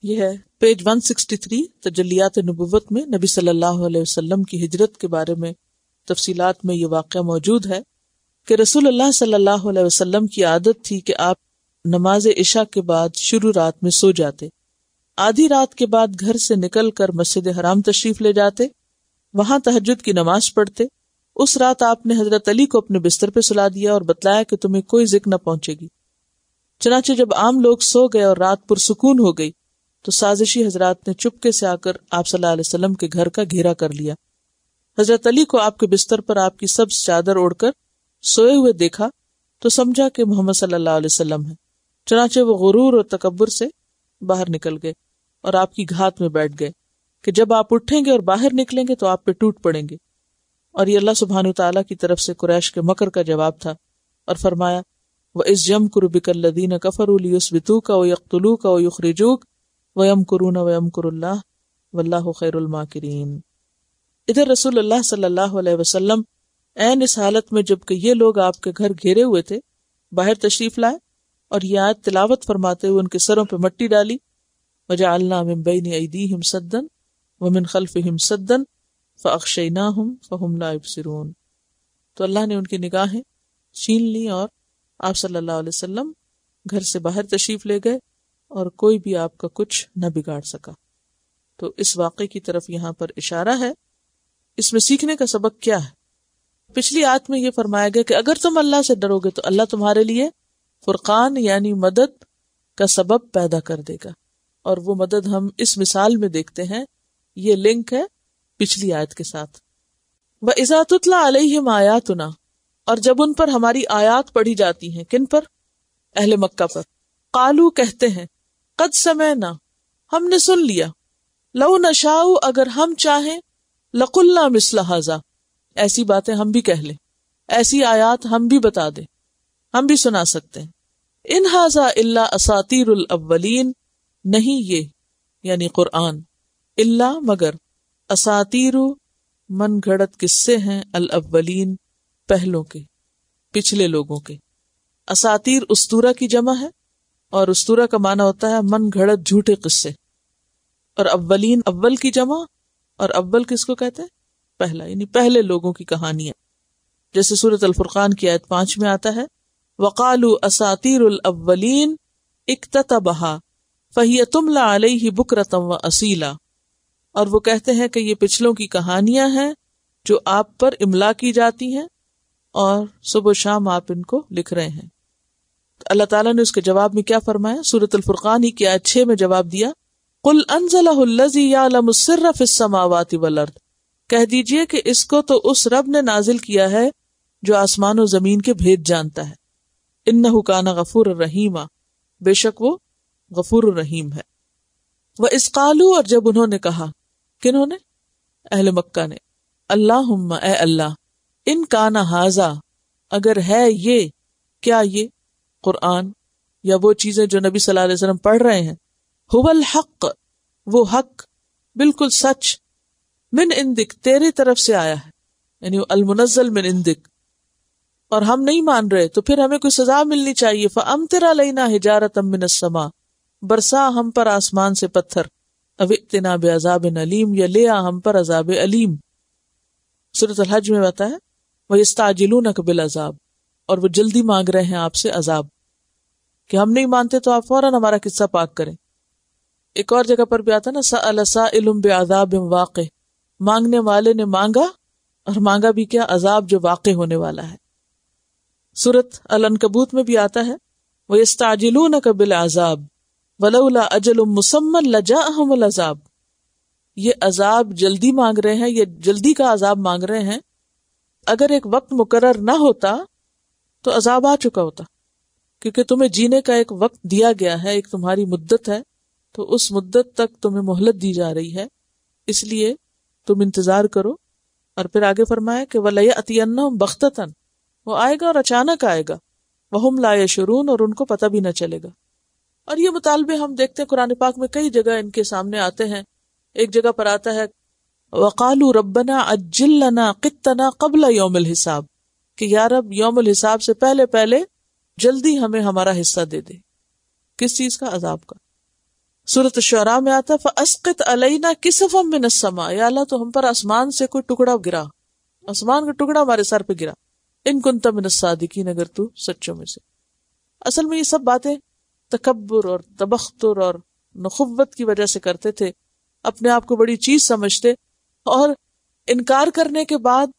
यह है पेज 163 तजलियात नबूवत में नबी सल्लल्लाहु अलैहि वसल्लम की हिजरत के बारे में तफसीलात में ये वाक़ मौजूद है कि रसूल अल्लाह सल्लल्लाहु अलैहि वसल्लम की आदत थी कि आप नमाज इशा के बाद शुरू रात में सो जाते आधी रात के बाद घर से निकल कर मस्जिद हराम तशरीफ ले जाते वहां तहजद की नमाज पढ़ते उस रात आपने हजरत अली को अपने बिस्तर पर सुला दिया और बताया कि तुम्हें कोई जिक न पहुंचेगी चनाचे जब आम लोग सो गए और रात पुरसकून हो गई तो साजिशी हजरात ने चुपके से आकर आप सल्लाम के घर का घेरा कर लिया हजरत अली को आपके बिस्तर पर आपकी सब चादर ओढ़कर सोए हुए देखा तो समझा कि मोहम्मद सल्लल्लाहु अलैहि वसल्लम है चनाचे वो गुरूर और तकबर से बाहर निकल गए और आपकी घात में बैठ गए कि जब आप उठेंगे और बाहर निकलेंगे तो आप पे टूट पड़ेंगे और ये अल्लाह सुबहान तला की तरफ से कुरैश के मकर का जवाब था और फरमाया वह इस जम लदीन कफर उलियसबितू का यकतलू का युखरजूक वयम कुरून वयम कुरुल्ला वल्लाह खैरमाकरीन इधर रसूल अल्लाह सल्लल्लाहु अलैहि वसल्लम एन इस हालत में जबकि ये लोग आपके घर घेरे हुए थे बाहर तशरीफ लाए और ये आयत तिलावत फरमाते हुए उनके सरों पर मट्टी डाली वजा अल्लाह बैन ईदी हिम सद्दन वमिन खल्फ हिम सद्दन फ़ाकशना हम फ़हमला तो अल्लाह ने उनकी निगाहें छीन ली और आप सल्लल्लाहु अलैहि वसल्लम घर से बाहर तशरीफ ले गए और कोई भी आपका कुछ न बिगाड़ सका तो इस वाक़े की तरफ यहाँ पर इशारा है इसमें सीखने का सबक क्या है पिछली आत में यह फरमाया गया कि अगर तुम अल्लाह से डरोगे तो अल्लाह तुम्हारे लिए फुरकान यानी मदद का सबब पैदा कर देगा और वो मदद हम इस मिसाल में देखते हैं ये लिंक है पिछली आयत के साथ वह इजातुतला अलैहिम आयातुना और जब उन पर हमारी आयात पढ़ी जाती है किन पर अहले मक्का पर कालू कहते हैं कद समय ना हमने सुन लिया लव नशाऊ अगर हम चाहें लकुल्ला मिसलहाजा ऐसी बातें हम भी कह लें ऐसी आयात हम भी बता दें हम भी सुना सकते हैं इन हाजा अल्लाह असातिर अव्वलीन नहीं ये यानी कुरान इल्ला मगर असातिर मन घड़त किस्से हैं अल अव्वलीन पहलों के पिछले लोगों के असातिर उस्तूरा की जमा है और उस्तूरा का माना होता है मन घड़त झूठे किस्से और अव्वलीन अव्वल की जमा और अव्वल किसको कहते हैं पहला यानी पहले लोगों की कहानियां जैसे सूरत अलफुर्कान की आयत पांच में आता है वकालू असातिर अव्वलीन इकतः बहा फहिय तुमला आलई ही रतम व असीला और वो कहते हैं कि ये पिछलों की कहानियां हैं जो आप पर इमला की जाती हैं और सुबह शाम आप इनको लिख रहे हैं अल्लाह ताला ने उसके जवाब में क्या फरमाया सूरत अलफुर्कान ही क्या अच्छे में जवाब दिया कुल अनजलाफिसमावाति वलर्द कह दीजिए कि इसको तो उस रब ने नाजिल किया है जो आसमान और जमीन के भेद जानता है इन हुकाना गफूर रहीमा बेशक वो गफूर रहीम है वह इस कालू और जब उन्होंने कहा किन्होंने अहल मक्का ने अल्लाह अल्लाह इन काना हाजा अगर है ये क्या ये कुरान या वो चीजें जो नबी सल्लल्लाहु अलैहि पढ़ रहे हैं हुवल हक वो हक बिल्कुल सच मिन इंदिक तेरी तरफ से आया है यानी अलमुनजल मिन इंदिक और हम नहीं मान रहे तो फिर हमें कोई सजा मिलनी चाहिए फम तेरा लेना हिजारत अमिनसमा बरसा हम पर आसमान से पत्थर अब इतना बे अजाब नलीम या ले आ हम पर अजाब अलीम सूरत हज में बताया वह इस्ताजिलू नकबिल अजाब और वो जल्दी मांग रहे हैं आपसे अजाब कि हम नहीं मानते तो आप फौरन हमारा किस्सा पाक करें एक और जगह पर भी आता ना सा इलम बेआब वाक़ मांगने वाले ने मांगा और मांगा भी क्या अजाब जो वाक़ होने वाला है सूरत अलन कबूत में भी आता है वो इस ताजिलू न कबिल अजाब वलउला अजल मुसम्मन लजा अहम अजाब ये अजाब जल्दी मांग रहे हैं ये जल्दी का अजाब मांग रहे हैं अगर एक वक्त मुकर ना होता तो अजाब आ चुका होता क्योंकि तुम्हें जीने का एक वक्त दिया गया है एक तुम्हारी मुद्दत है तो उस मुद्दत तक तुम्हें मोहलत दी जा रही है इसलिए तुम इंतजार करो और फिर आगे फरमाया कि वलय अति बख्तन वो आएगा और अचानक आएगा वह हम लाए शरून और उनको पता भी न चलेगा और ये मुतालबे हम देखते हैं कुरान पाक में कई जगह इनके सामने आते हैं एक जगह पर आता है वकालू रबना अज्जिलना कितना कबला योमिल हिसाब कि यार अब यौम हिसाब से पहले पहले जल्दी हमें हमारा हिस्सा दे दे किस चीज का अजाब का सूरत शरा में आता फस्कत अलैना किसफम में नस्मा या अल्लाह तो हम पर आसमान से कोई टुकड़ा गिरा आसमान का टुकड़ा हमारे सर पे गिरा इन कुंतम नसादिकीन अगर तू सचों में से असल में ये सब बातें तकबर और तबख्तर और नखुवत की वजह से करते थे अपने आप को बड़ी चीज समझते और इनकार करने के बाद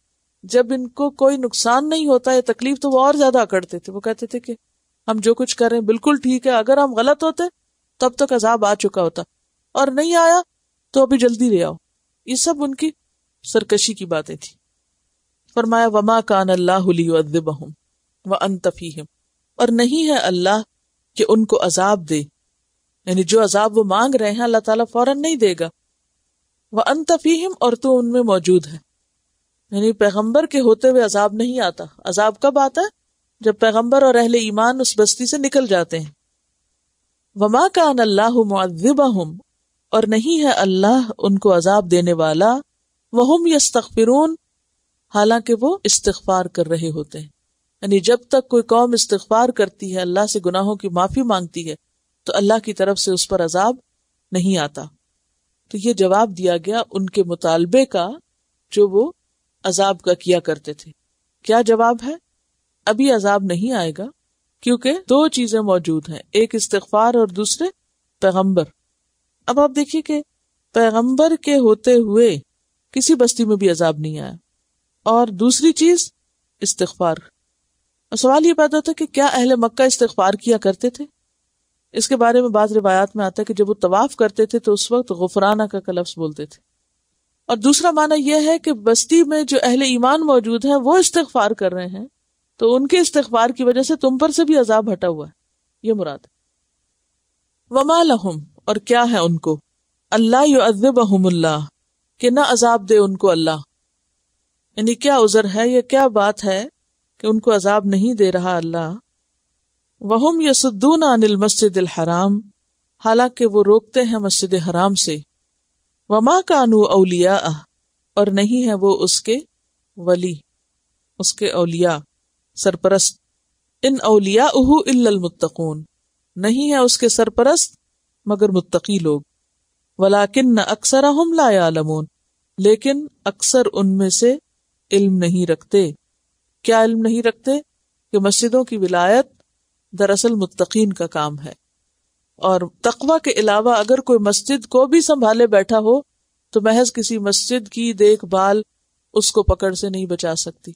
जब इनको कोई नुकसान नहीं होता या तकलीफ तो वो और ज्यादा अकड़ते थे वो कहते थे कि हम जो कुछ कर रहे हैं बिल्कुल ठीक है अगर हम गलत होते तो अब तक अजाब आ चुका होता और नहीं आया तो अभी जल्दी ले आओ ये सब उनकी सरकशी की बातें थी फरमाया वमा कान अल्लाह लियुअद्दिबहुम व अनतफीहिम और नहीं है अल्लाह कि उनको अजाब दे यानी जो अजाब वो मांग रहे हैं अल्लाह ताला नहीं देगा वह अनतफीहिम और तो उनमें मौजूद है यानी पैगम्बर के होते हुए अजाब नहीं आता अजाब कब आता है जब पैगम्बर और अहले ईमान उस बस्ती से निकल जाते हैं वमा का अल्लाहबा और नहीं है अल्लाह उनको अजाब देने वाला वहम यस्तफिरून हालांकि वो इस्तफार कर रहे होते हैं यानी जब तक कोई कौम इस्तफार करती है अल्लाह से गुनाहों की माफी मांगती है तो अल्लाह की तरफ से उस पर अजाब नहीं आता तो ये जवाब दिया गया उनके मुतालबे का जो वो अजाब का किया करते थे क्या जवाब है अभी अजाब नहीं आएगा क्योंकि दो चीजें मौजूद हैं एक इस्तार और दूसरे पैगंबर अब आप देखिए कि पैगंबर के होते हुए किसी बस्ती में भी अजाब नहीं आया और दूसरी चीज इस्तार सवाल ये पैदा होता कि क्या अहले मक्का इस्तार किया करते थे इसके बारे में बाद रिवायात में आता है कि जब वो तवाफ करते थे तो उस वक्त गुफराना का लफ्ज बोलते थे और दूसरा माना यह है कि बस्ती में जो अहले ईमान मौजूद हैं वो इस्तफार कर रहे हैं तो उनके इस्तफार की वजह से तुम पर से भी अजाब हटा हुआ है ये मुराद वमा लहुम और क्या है उनको अल्लाह युअबहमुल्ला कि ना अजाब दे उनको अल्लाह यानी क्या उजर है या क्या बात है कि उनको अजाब नहीं दे रहा अल्लाह वहम यसुद्दून अनिल मस्जिद हराम हालांकि वो रोकते हैं मस्जिद हराम से वमा कानू अलिया और नहीं है वो उसके वली उसके अलिया सरपरस्त इन अलिया उहू इल्लमुत्तकून नहीं है उसके सरपरस्त मगर मुत्तकी लोग वलाकिन न अक्सर हम लमोन लेकिन अक्सर उनमें से इल्म नहीं रखते क्या इल्म नहीं रखते कि मस्जिदों की विलायत दरअसल मुत्तकीन का काम है और तकवा के अलावा अगर कोई मस्जिद को भी संभाले बैठा हो तो महज किसी मस्जिद की देखभाल उसको पकड़ से नहीं बचा सकती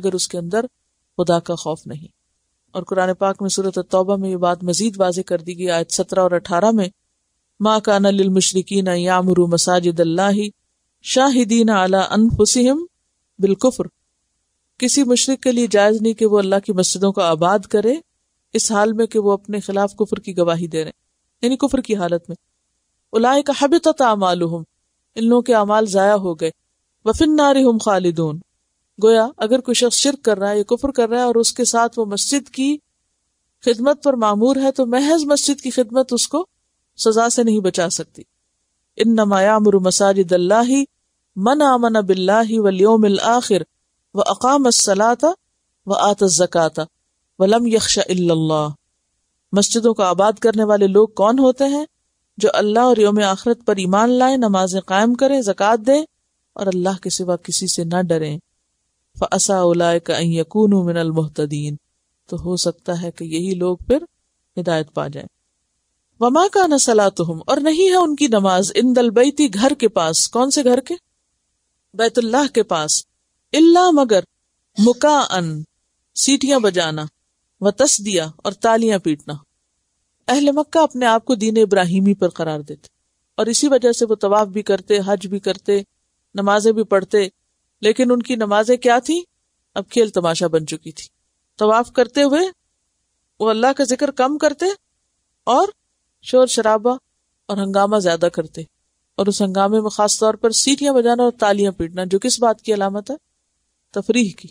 अगर उसके अंदर खुदा का खौफ नहीं और कुरान पाक में सूरत तौबा में ये बात मजीद वाजे कर दी गई आयत सत्रह और अठारह में माँ काना लिल यामरू मसाजिद अल्लाह शाहिदीन आला अनफुसिम बिलकुफर किसी मुशरक के लिए जायज नहीं कि वो अल्लाह की मस्जिदों को आबाद करे इस हाल में कि वो अपने खिलाफ कुफर की गवाही दे रहे हैं यानी कुफर की हालत में उलाय का हबित अमालुम इन लोगों के अमाल जया हो गए वफिन नारी हम खालिदून गोया अगर कोई शख्स शिरक कर रहा है या कुफर कर रहा है और उसके साथ वो मस्जिद की खिदमत पर मामूर है तो महज मस्जिद की खिदमत उसको सजा से नहीं बचा सकती इन नमायामर मसाजिद अल्लाह मन आमन बिल्ला वल्योम आखिर व अकाम सलाता व आत जक़ाता वलम यख्शा अल्लाह मस्जिदों को आबाद करने वाले लोग कौन होते हैं जो अल्लाह और योम आखरत पर ईमान लाए नमाजें कायम करें जक़ात दें और अल्लाह के सिवा किसी से ना डरें फ़साउलाकून मिनल मुहतदीन तो हो सकता है कि यही लोग फिर हिदायत पा जाए वमा का न सला सलातुम और नहीं है उनकी नमाज इन दल बैती घर के पास कौन से घर के बैतुल्लाह के पास इल्ला मगर मुका अन सीटियां बजाना व तस्दिया और तालियां पीटना अहल मक्का अपने आप को दीन इब्राहिमी पर करार देते और इसी वजह से वो तवाफ भी करते हज भी करते नमाजें भी पढ़ते लेकिन उनकी नमाजें क्या थी अब खेल तमाशा बन चुकी थी तवाफ करते हुए वो अल्लाह का जिक्र कम करते और शोर शराबा और हंगामा ज्यादा करते और उस हंगामे में खास तौर पर सीटियां बजाना और तालियां पीटना जो किस बात की अलामत है तफरीह की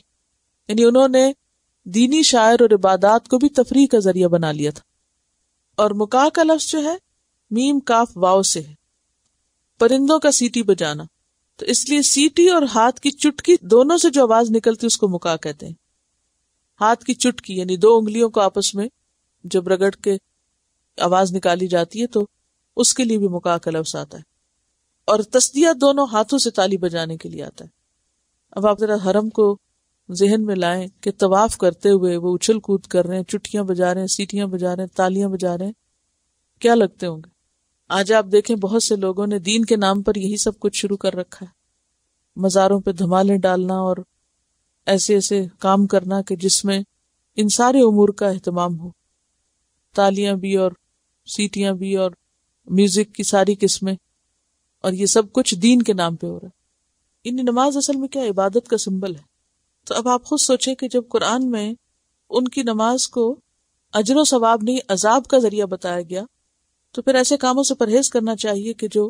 यानी उन्होंने दीनी शायर और इबादात को भी तफरी का जरिया बना लिया था और मुका का लफ्ज जो है मीम काफ वाव से है परिंदों का सीटी बजाना तो इसलिए सीटी और हाथ की चुटकी दोनों से जो आवाज निकलती उसको मुका कहते हैं हाथ की चुटकी यानी दो उंगलियों को आपस में जब रगड़ के आवाज निकाली जाती है तो उसके लिए भी मुका का लफ्ज आता है और तस्दिया दोनों हाथों से ताली बजाने के लिए आता है अब आप जरा हरम को जहन में लाएं कि तवाफ करते हुए वो उछल कूद कर रहे हैं चुटकियां बजा रहे हैं सीटियां बजा रहे हैं तालियां बजा रहे हैं क्या लगते होंगे आज आप देखें बहुत से लोगों ने दीन के नाम पर यही सब कुछ शुरू कर रखा है मज़ारों पर धमाले डालना और ऐसे ऐसे काम करना कि जिसमें इन सारे उमूर का अहतमाम हो तालियां भी और सीटियां भी और म्यूजिक की सारी किस्में और ये सब कुछ दीन के नाम पे हो रहा है इन नमाज असल में क्या इबादत का सिंबल है तो अब आप खुद सोचें कि जब कुरान में उनकी नमाज को अजर सवाब नहीं अजाब का जरिया बताया गया तो फिर ऐसे कामों से परहेज करना चाहिए कि जो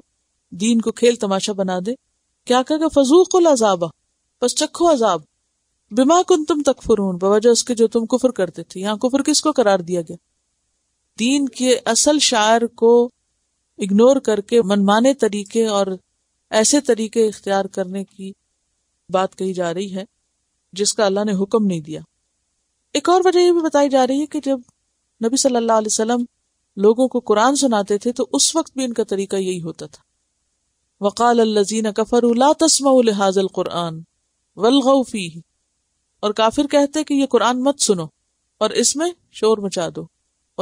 दीन को खेल तमाशा बना दे क्या कहेगा फजूकुल अजाबा बस चखो अजाब बिमा कुन तुम तकफुरून बवजह उसके जो तुम कुफर करते थे यहाँ कुफर को करार दिया गया दीन के असल शायर को इग्नोर करके मनमाने तरीके और ऐसे तरीके इख्तियार करने की बात कही जा रही है जिसका अल्लाह ने हुक्म नहीं दिया एक और वजह यह भी बताई जा रही है कि जब नबी सल्लल्लाहु अलैहि वसल्लम लोगों को कुरान सुनाते थे तो उस वक्त भी इनका तरीका यही होता था वकाल अल्लजीन कफर ला हाजल कुरान वलगौफी और काफिर कहते कि ये कुरान मत सुनो और इसमें शोर मचा दो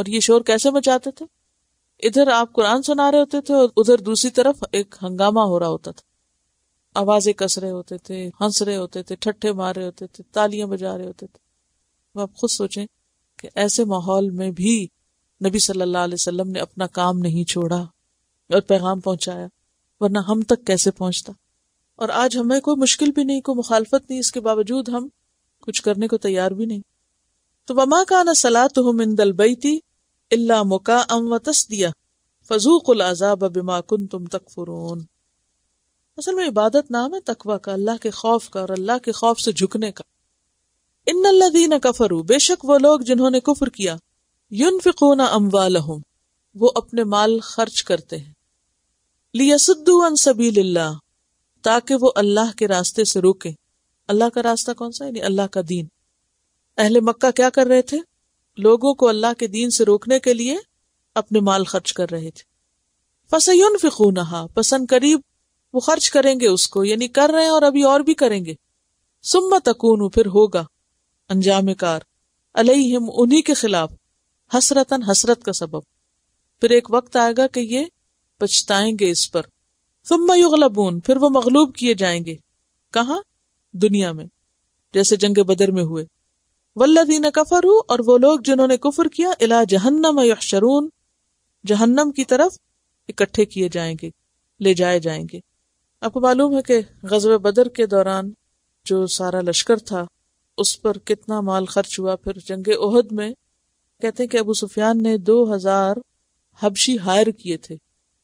और ये शोर कैसे मचाते थे इधर आप कुरान सुना रहे होते थे और उधर दूसरी तरफ एक हंगामा हो रहा होता था आवाजें कस रहे होते थे हंस रहे होते थे ठट्ठे मार रहे होते थे तालियां बजा रहे होते थे अब आप खुद सोचें कि ऐसे माहौल में भी नबी सल्लल्लाहु अलैहि वसल्लम ने अपना काम नहीं छोड़ा और पैगाम पहुंचाया वरना हम तक कैसे पहुंचता और आज हमें कोई मुश्किल भी नहीं कोई मुखालफत नहीं इसके बावजूद हम कुछ करने को तैयार भी नहीं तो वमा ना सलाह तो हम इंदल बैती अल्ला मुका अम व दिया फजूक अजाब बिमा कुन तुम तक फुरून असल में इबादत नाम है तकवा का अल्लाह के खौफ का और अल्लाह के खौफ से झुकने का इन अल्लादीन कफरू बेशक वो लोग जिन्होंने कुफर किया युन फिकोना अम्वाल वो अपने माल खर्च करते हैं लियसुद्दू अन सबील्ला ताकि वो अल्लाह के रास्ते से रोके अल्लाह का रास्ता कौन सा यानी अल्लाह का दीन अहले मक्का क्या कर रहे थे लोगों को अल्लाह के दीन से रोकने के लिए अपने माल खर्च कर रहे थे फसयुन हा पसन करीब वो खर्च करेंगे उसको यानी कर रहे हैं और अभी और भी करेंगे सुम्मा तकून फिर होगा अंजाम कार अलहिम उन्हीं के खिलाफ हसरतन हसरत का सबब फिर एक वक्त आएगा कि ये पछताएंगे इस पर सुम्मा युगलबून फिर वो मगलूब किए जाएंगे कहा दुनिया में जैसे जंग बदर में हुए वल्लदीन कफर और वो लोग जिन्होंने कुफर किया इला जहन्नम यशरून जहन्नम की तरफ इकट्ठे किए जाएंगे ले जाए जाएंगे आपको मालूम है कि गजब बदर के दौरान जो सारा लश्कर था उस पर कितना माल खर्च हुआ फिर जंग ओहद में कहते हैं कि अबू सुफियान ने दो हजार हबशी हायर किए थे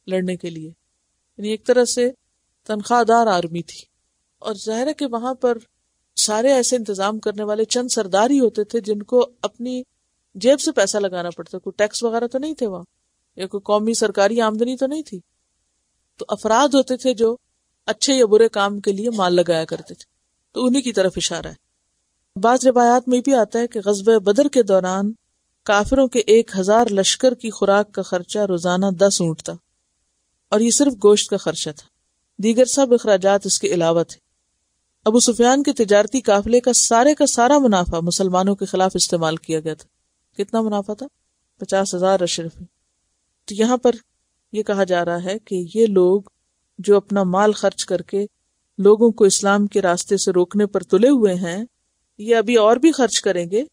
लड़ने के लिए यानी एक तरह से तनख्वाहदार आर्मी थी और जाहिर है कि वहां पर सारे ऐसे इंतजाम करने वाले चंद सरदार ही होते थे जिनको अपनी जेब से पैसा लगाना पड़ता कोई टैक्स वगैरह तो नहीं थे वहां या कोई कौमी सरकारी आमदनी तो नहीं थी तो अफराद होते थे जो अच्छे या बुरे काम के लिए माल लगाया करते थे तो उन्हीं की तरफ इशारा है बाज रिवायात में भी आता है कि गजब बदर के दौरान काफिरों के एक हजार लश्कर की खुराक का खर्चा रोजाना दस ऊंट था और ये सिर्फ गोश्त का खर्चा था दीगर सब अखराज इसके अलावा थे अबू सुफियान के तजारती काफिले का सारे का सारा मुनाफा मुसलमानों के खिलाफ इस्तेमाल किया गया था कितना मुनाफा था पचास हजार अशरफ तो यहां पर यह कहा जा रहा है कि ये लोग जो अपना माल खर्च करके लोगों को इस्लाम के रास्ते से रोकने पर तुले हुए हैं ये अभी और भी खर्च करेंगे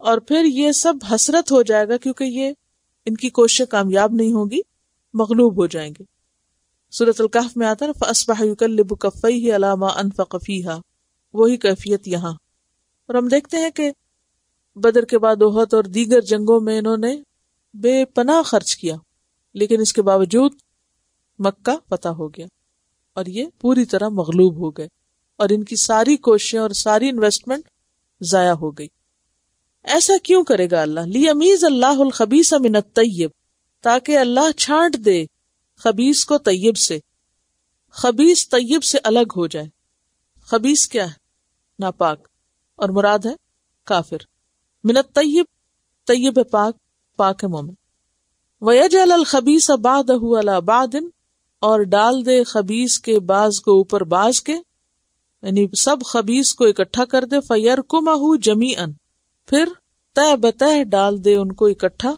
और फिर ये सब हसरत हो जाएगा क्योंकि ये इनकी कोशिशें कामयाब नहीं होगी मगलूब हो जाएंगे सूरत अलकाफ में आता है फसबाकल्लिब कफ़ई अलामा अनफ़ीहा वही कैफियत यहाँ और हम देखते हैं कि बदर के बाद ओहत और दीगर जंगों में इन्होंने बेपनाह खर्च किया लेकिन इसके बावजूद मक्का पता हो गया और ये पूरी तरह मगलूब हो गए और इनकी सारी कोशिशें और सारी इन्वेस्टमेंट जाया हो गई ऐसा क्यों करेगा अल्लाह ली अमीज अल्लाह खबीस अमिन तय्यब ताकि अल्लाह छांट दे खबीस को तय्यब से खबीस तय्यब से अलग हो जाए खबीस क्या है नापाक और मुराद है काफिर मिनत तय्यब तय्यब पाक पाक मोमिन मोमिन अल खबीस बाद बाद और डाल दे खबीस के बाज को ऊपर बाज के यानी सब खबीस को इकट्ठा कर दे फयर जमी जमीअन फिर तय बतह डाल दे उनको इकट्ठा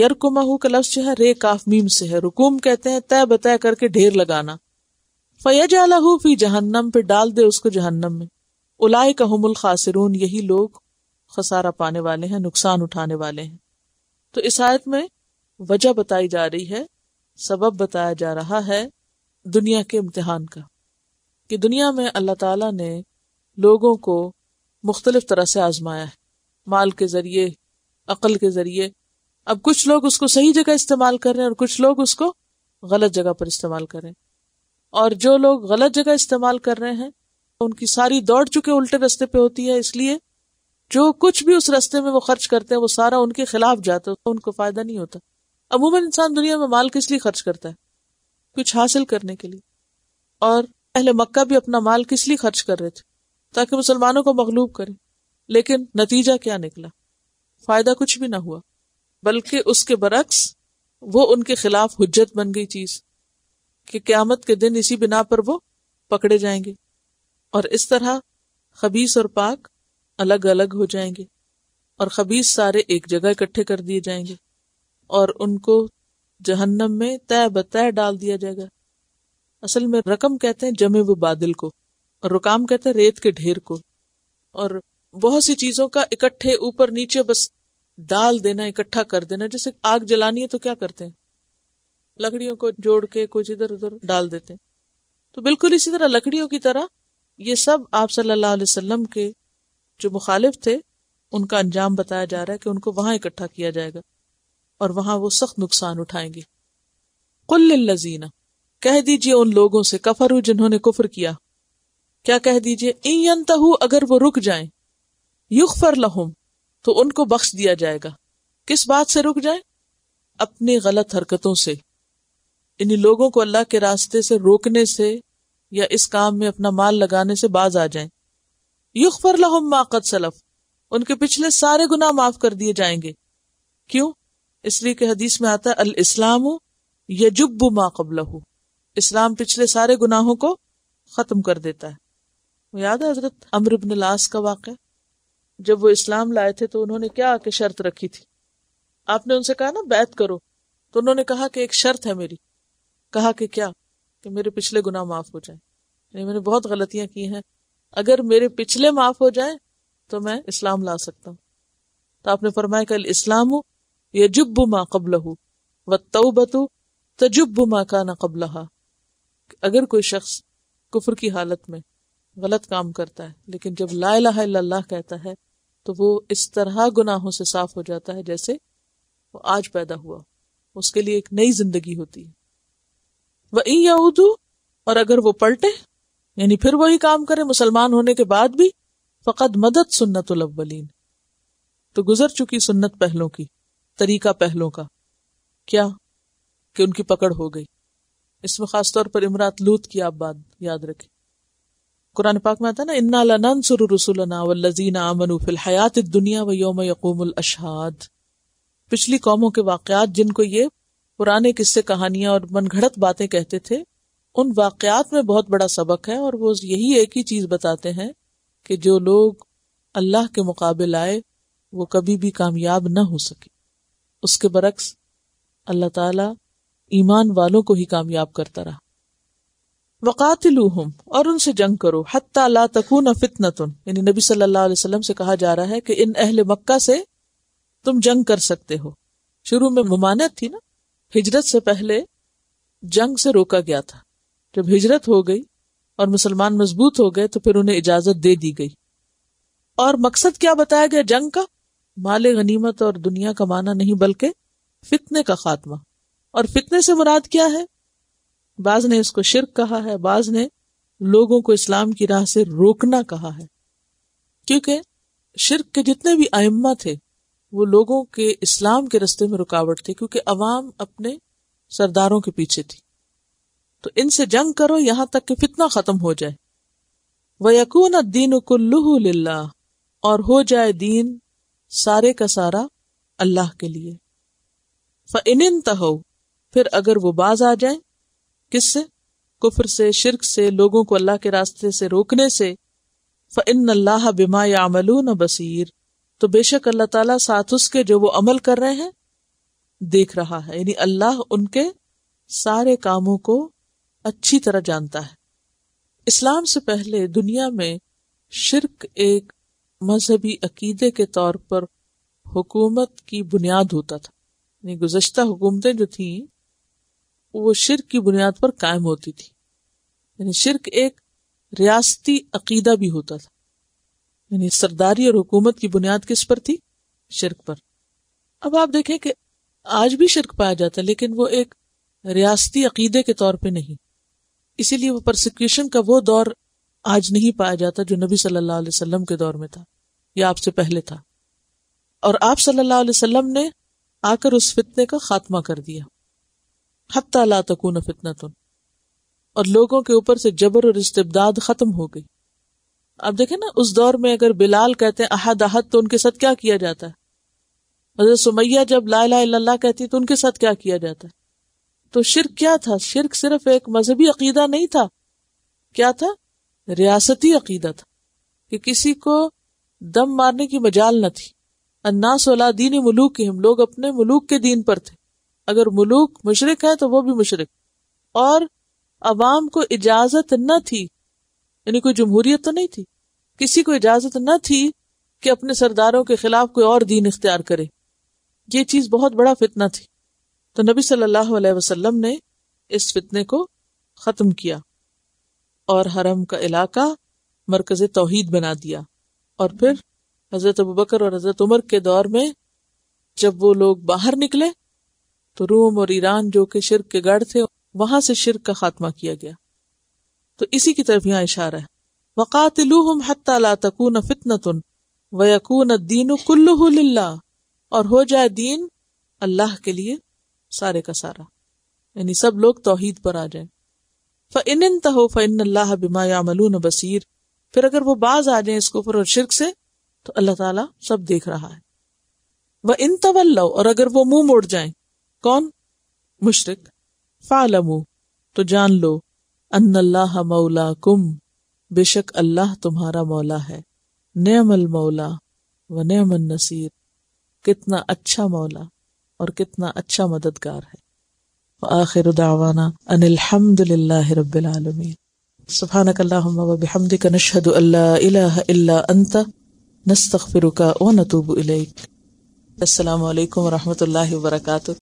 यरकुमाहू का लफ्ज है रे काफ मीम से है रुकुम कहते हैं तय बतह करके ढेर लगाना फयजालाहू फी जहन्नम पे डाल दे उसको जहन्नम में उलाय का हमुल यही लोग खसारा पाने वाले हैं नुकसान उठाने वाले हैं तो इस आयत में वजह बताई जा रही है सबब बताया जा रहा है दुनिया के इम्तहान का कि दुनिया में अल्लाह ताला ने लोगों को मुख्तलिफ तरह से आजमाया है माल के ज़रिए अक़ल के ज़रिए अब कुछ लोग उसको सही जगह इस्तेमाल कर रहे हैं और कुछ लोग उसको गलत जगह पर इस्तेमाल कर रहे हैं और जो लोग गलत जगह इस्तेमाल कर रहे हैं उनकी सारी दौड़ चुके उल्टे रस्ते पे होती है इसलिए जो कुछ भी उस रस्ते में वो खर्च करते हैं वो सारा उनके खिलाफ जाता है उनको फायदा नहीं होता अमूमन इंसान दुनिया में माल किस लिए खर्च करता है कुछ हासिल करने के लिए और पहले मक्का भी अपना माल किस लिए खर्च कर रहे थे ताकि मुसलमानों को मगलूब करें लेकिन नतीजा क्या निकला फायदा कुछ भी ना हुआ बल्कि उसके बरक्स वो उनके खिलाफ हुज्जत बन गई चीज कि क्यामत के दिन इसी बिना पर वो पकड़े जाएंगे और इस तरह खबीस और पाक अलग अलग हो जाएंगे और खबीस सारे एक जगह इकट्ठे कर दिए जाएंगे और उनको जहन्नम में तय बतय डाल दिया जाएगा असल में रकम कहते हैं जमे व बादल को और रुकाम कहते हैं रेत के ढेर को और बहुत सी चीजों का इकट्ठे ऊपर नीचे बस डाल देना इकट्ठा कर देना जैसे आग जलानी है तो क्या करते हैं लकड़ियों को जोड़ के कुछ इधर उधर डाल देते हैं तो बिल्कुल इसी तरह लकड़ियों की तरह ये सब आप सल्लल्लाहु अलैहि वसल्लम के जो मुखालिफ थे उनका अंजाम बताया जा रहा है कि उनको वहां इकट्ठा किया जाएगा और वहां वो सख्त नुकसान उठाएंगे कुल लजीना कह दीजिए उन लोगों से कफर जिन्होंने कुफर किया क्या कह दीजिए इन अगर वो रुक जाए युगफर लहुम तो उनको बख्श दिया जाएगा किस बात से रुक जाए अपनी गलत हरकतों से इन लोगों को अल्लाह के रास्ते से रोकने से या इस काम में अपना माल लगाने से बाज आ जाए युगफर लहुम माकद सलफ उनके पिछले सारे गुना माफ कर दिए जाएंगे क्यों इसलिए कि हदीस में आता है अल इस्लाम यजुब मा कबल इस्लाम पिछले सारे गुनाहों को खत्म कर देता है याद है हजरत अमर इबन लास का वाक़ जब वो इस्लाम लाए थे तो उन्होंने क्या आके शर्त रखी थी आपने उनसे कहा ना बैत करो तो उन्होंने कहा कि एक शर्त है मेरी कहा कि क्या कि मेरे पिछले गुनाह माफ हो जाए नहीं मैंने बहुत गलतियां की हैं अगर मेरे पिछले माफ हो जाए तो मैं इस्लाम ला सकता हूँ तो आपने फरमाया कल इस्लाम हूँ यजुब मा हो व तौबतु तजुब मा काना कबलहा अगर कोई शख्स कुफर की हालत में गलत काम करता है लेकिन जब ला ला कहता है तो वो इस तरह गुनाहों से साफ हो जाता है जैसे वो आज पैदा हुआ उसके लिए एक नई जिंदगी होती है वह याउदू और अगर वो पलटे यानी फिर वही काम करे मुसलमान होने के बाद भी फकत मदद सुन्नत अव्वलीन तो गुजर चुकी सुन्नत पहलों की तरीका पहलों का क्या कि उनकी पकड़ हो गई इसमें खासतौर पर इमरात लूत की आप बात याद रखें कुरान पाक में आता है ना इन्ना लनसुर रसुलना व आमन फिल हयात दुनिया व योम यकूम अशहाद पिछली कौमों के वाकयात जिनको ये पुराने किस्से कहानियां और घड़त बातें कहते थे उन वाकयात में बहुत बड़ा सबक है और वो यही एक ही चीज बताते हैं कि जो लोग अल्लाह के मुकाबले आए वो कभी भी कामयाब न हो सके उसके बरक्स अल्लाह ताला ईमान वालों को ही कामयाब करता रहा हम और उनसे जंग करो हत्ता ला तकून फितनतुन यानी नबी सल्लल्लाहु अलैहि वसल्लम से कहा जा रहा है कि इन अहल मक्का से तुम जंग कर सकते हो शुरू में ममानत थी ना हिजरत से पहले जंग से रोका गया था जब हिजरत हो गई और मुसलमान मजबूत हो गए तो फिर उन्हें इजाजत दे दी गई और मकसद क्या बताया गया जंग का माल गनीमत और दुनिया का माना नहीं बल्कि फितने का खात्मा और फितने से मुराद क्या है बाज ने इसको शिरक कहा है बाज ने लोगों को इस्लाम की राह से रोकना कहा है क्योंकि शिरक के जितने भी आयम्मा थे वो लोगों के इस्लाम के रस्ते में रुकावट थी क्योंकि अवाम अपने सरदारों के पीछे थी तो इनसे जंग करो यहां तक कि फितना खत्म हो जाए वयकून दीन कुल्लू और हो जाए दीन सारे का सारा अल्लाह के लिए फ़िन तहो फिर अगर वो बाज आ जाए किससे कुफर से शिरक से लोगों को अल्लाह के रास्ते से रोकने से फ़िन अल्लाह बिमा यामलून बसीर तो बेशक अल्लाह ताला साथ उसके जो वो अमल कर रहे हैं देख रहा है यानी अल्लाह उनके सारे कामों को अच्छी तरह जानता है इस्लाम से पहले दुनिया में शिरक एक मजहबी अकीदे के तौर पर हुकूमत की बुनियाद होता था यानी गुजशत हुकूमतें जो थी वो शिरक की बुनियाद पर कायम होती थी यानी शिरक एक रियासती अकीदा भी होता था यानी सरदारी और हुकूमत की बुनियाद किस पर थी शिरक पर अब आप देखें कि आज भी शिरक पाया जाता है लेकिन वो एक रियाती अकीदे के तौर पर नहीं इसीलिए वो प्रोसिक्यूशन का वो दौर आज नहीं पाया जाता जो नबी सल्लल्लाहु अलैहि वसल्लम के दौर में था या आपसे पहले था और आप सल्लल्लाहु अलैहि वसल्लम ने आकर उस फितने का खात्मा कर दिया हत्ता ला तकून फितना तुन और लोगों के ऊपर से जबर और इस्तेबदाद खत्म हो गई अब देखे ना उस दौर में अगर बिलाल कहते हैं अहद अहद तो उनके साथ क्या किया जाता है हजरत सुमैया जब ला ला इल्ला कहती तो उनके साथ क्या किया जाता है तो शिरक क्या था शिरक सिर्फ एक मजहबी अकीदा नहीं था क्या था रियासती अकीदा था कि किसी को दम मारने की मजाल न थी अन्नास वला दीन मलूक के हम लोग अपने मलूक के दीन पर थे अगर मलूक मुशरक है तो वो भी मुशरक और अवाम को इजाजत न थी यानी कोई जमहूरियत तो नहीं थी किसी को इजाजत न थी कि अपने सरदारों के खिलाफ कोई और दीन इख्तियार करे ये चीज बहुत बड़ा फितना थी तो नबी सल्लल्लाहु अलैहि वसल्लम ने इस फितने को खत्म किया और हरम का इलाका मरकज तोहहीद बना दिया और फिर हजरत अबूबकर बकर और हजरत उमर के दौर में जब वो लोग बाहर निकले तो रोम और ईरान जो कि शिरक के गढ़ थे वहां से शिरक का खात्मा किया गया तो इसी की तरफ यहां इशारा है वक़ातलूहम हत्ता तकून तुन वकून दीन कुल्लुल्ला और हो जाए दीन अल्लाह के लिए सारे का सारा यानी सब लोग तोहहीद पर आ जाए फ़िन तहो फ़िन अल्लाह बिमा मलून बसीर फिर अगर वो बाज आ जाए इस कुफर और शिरक से तो अल्लाह ताला सब देख रहा है वह इन तवल्लो और अगर वो मुंह मोड़ जाए कौन मुशरक फालमु तो जान लो अन अल्लाह मौला कुम बेशक अल्लाह तुम्हारा मौला है नमल मौला व नमन नसीर कितना अच्छा मौला और कितना अच्छा मददगार है आखिर दावाना अनिलहमदुल्ला रबालमीन सुबहानक अल्लाहुम्मा व बिहम्दिका नशहदु अल्ला इलाहा इल्ला अंत नस्तगफिरुका व नतूबु इलैक अस्सलाम वालेकुम व रहमतुल्लाहि व बरकातुहू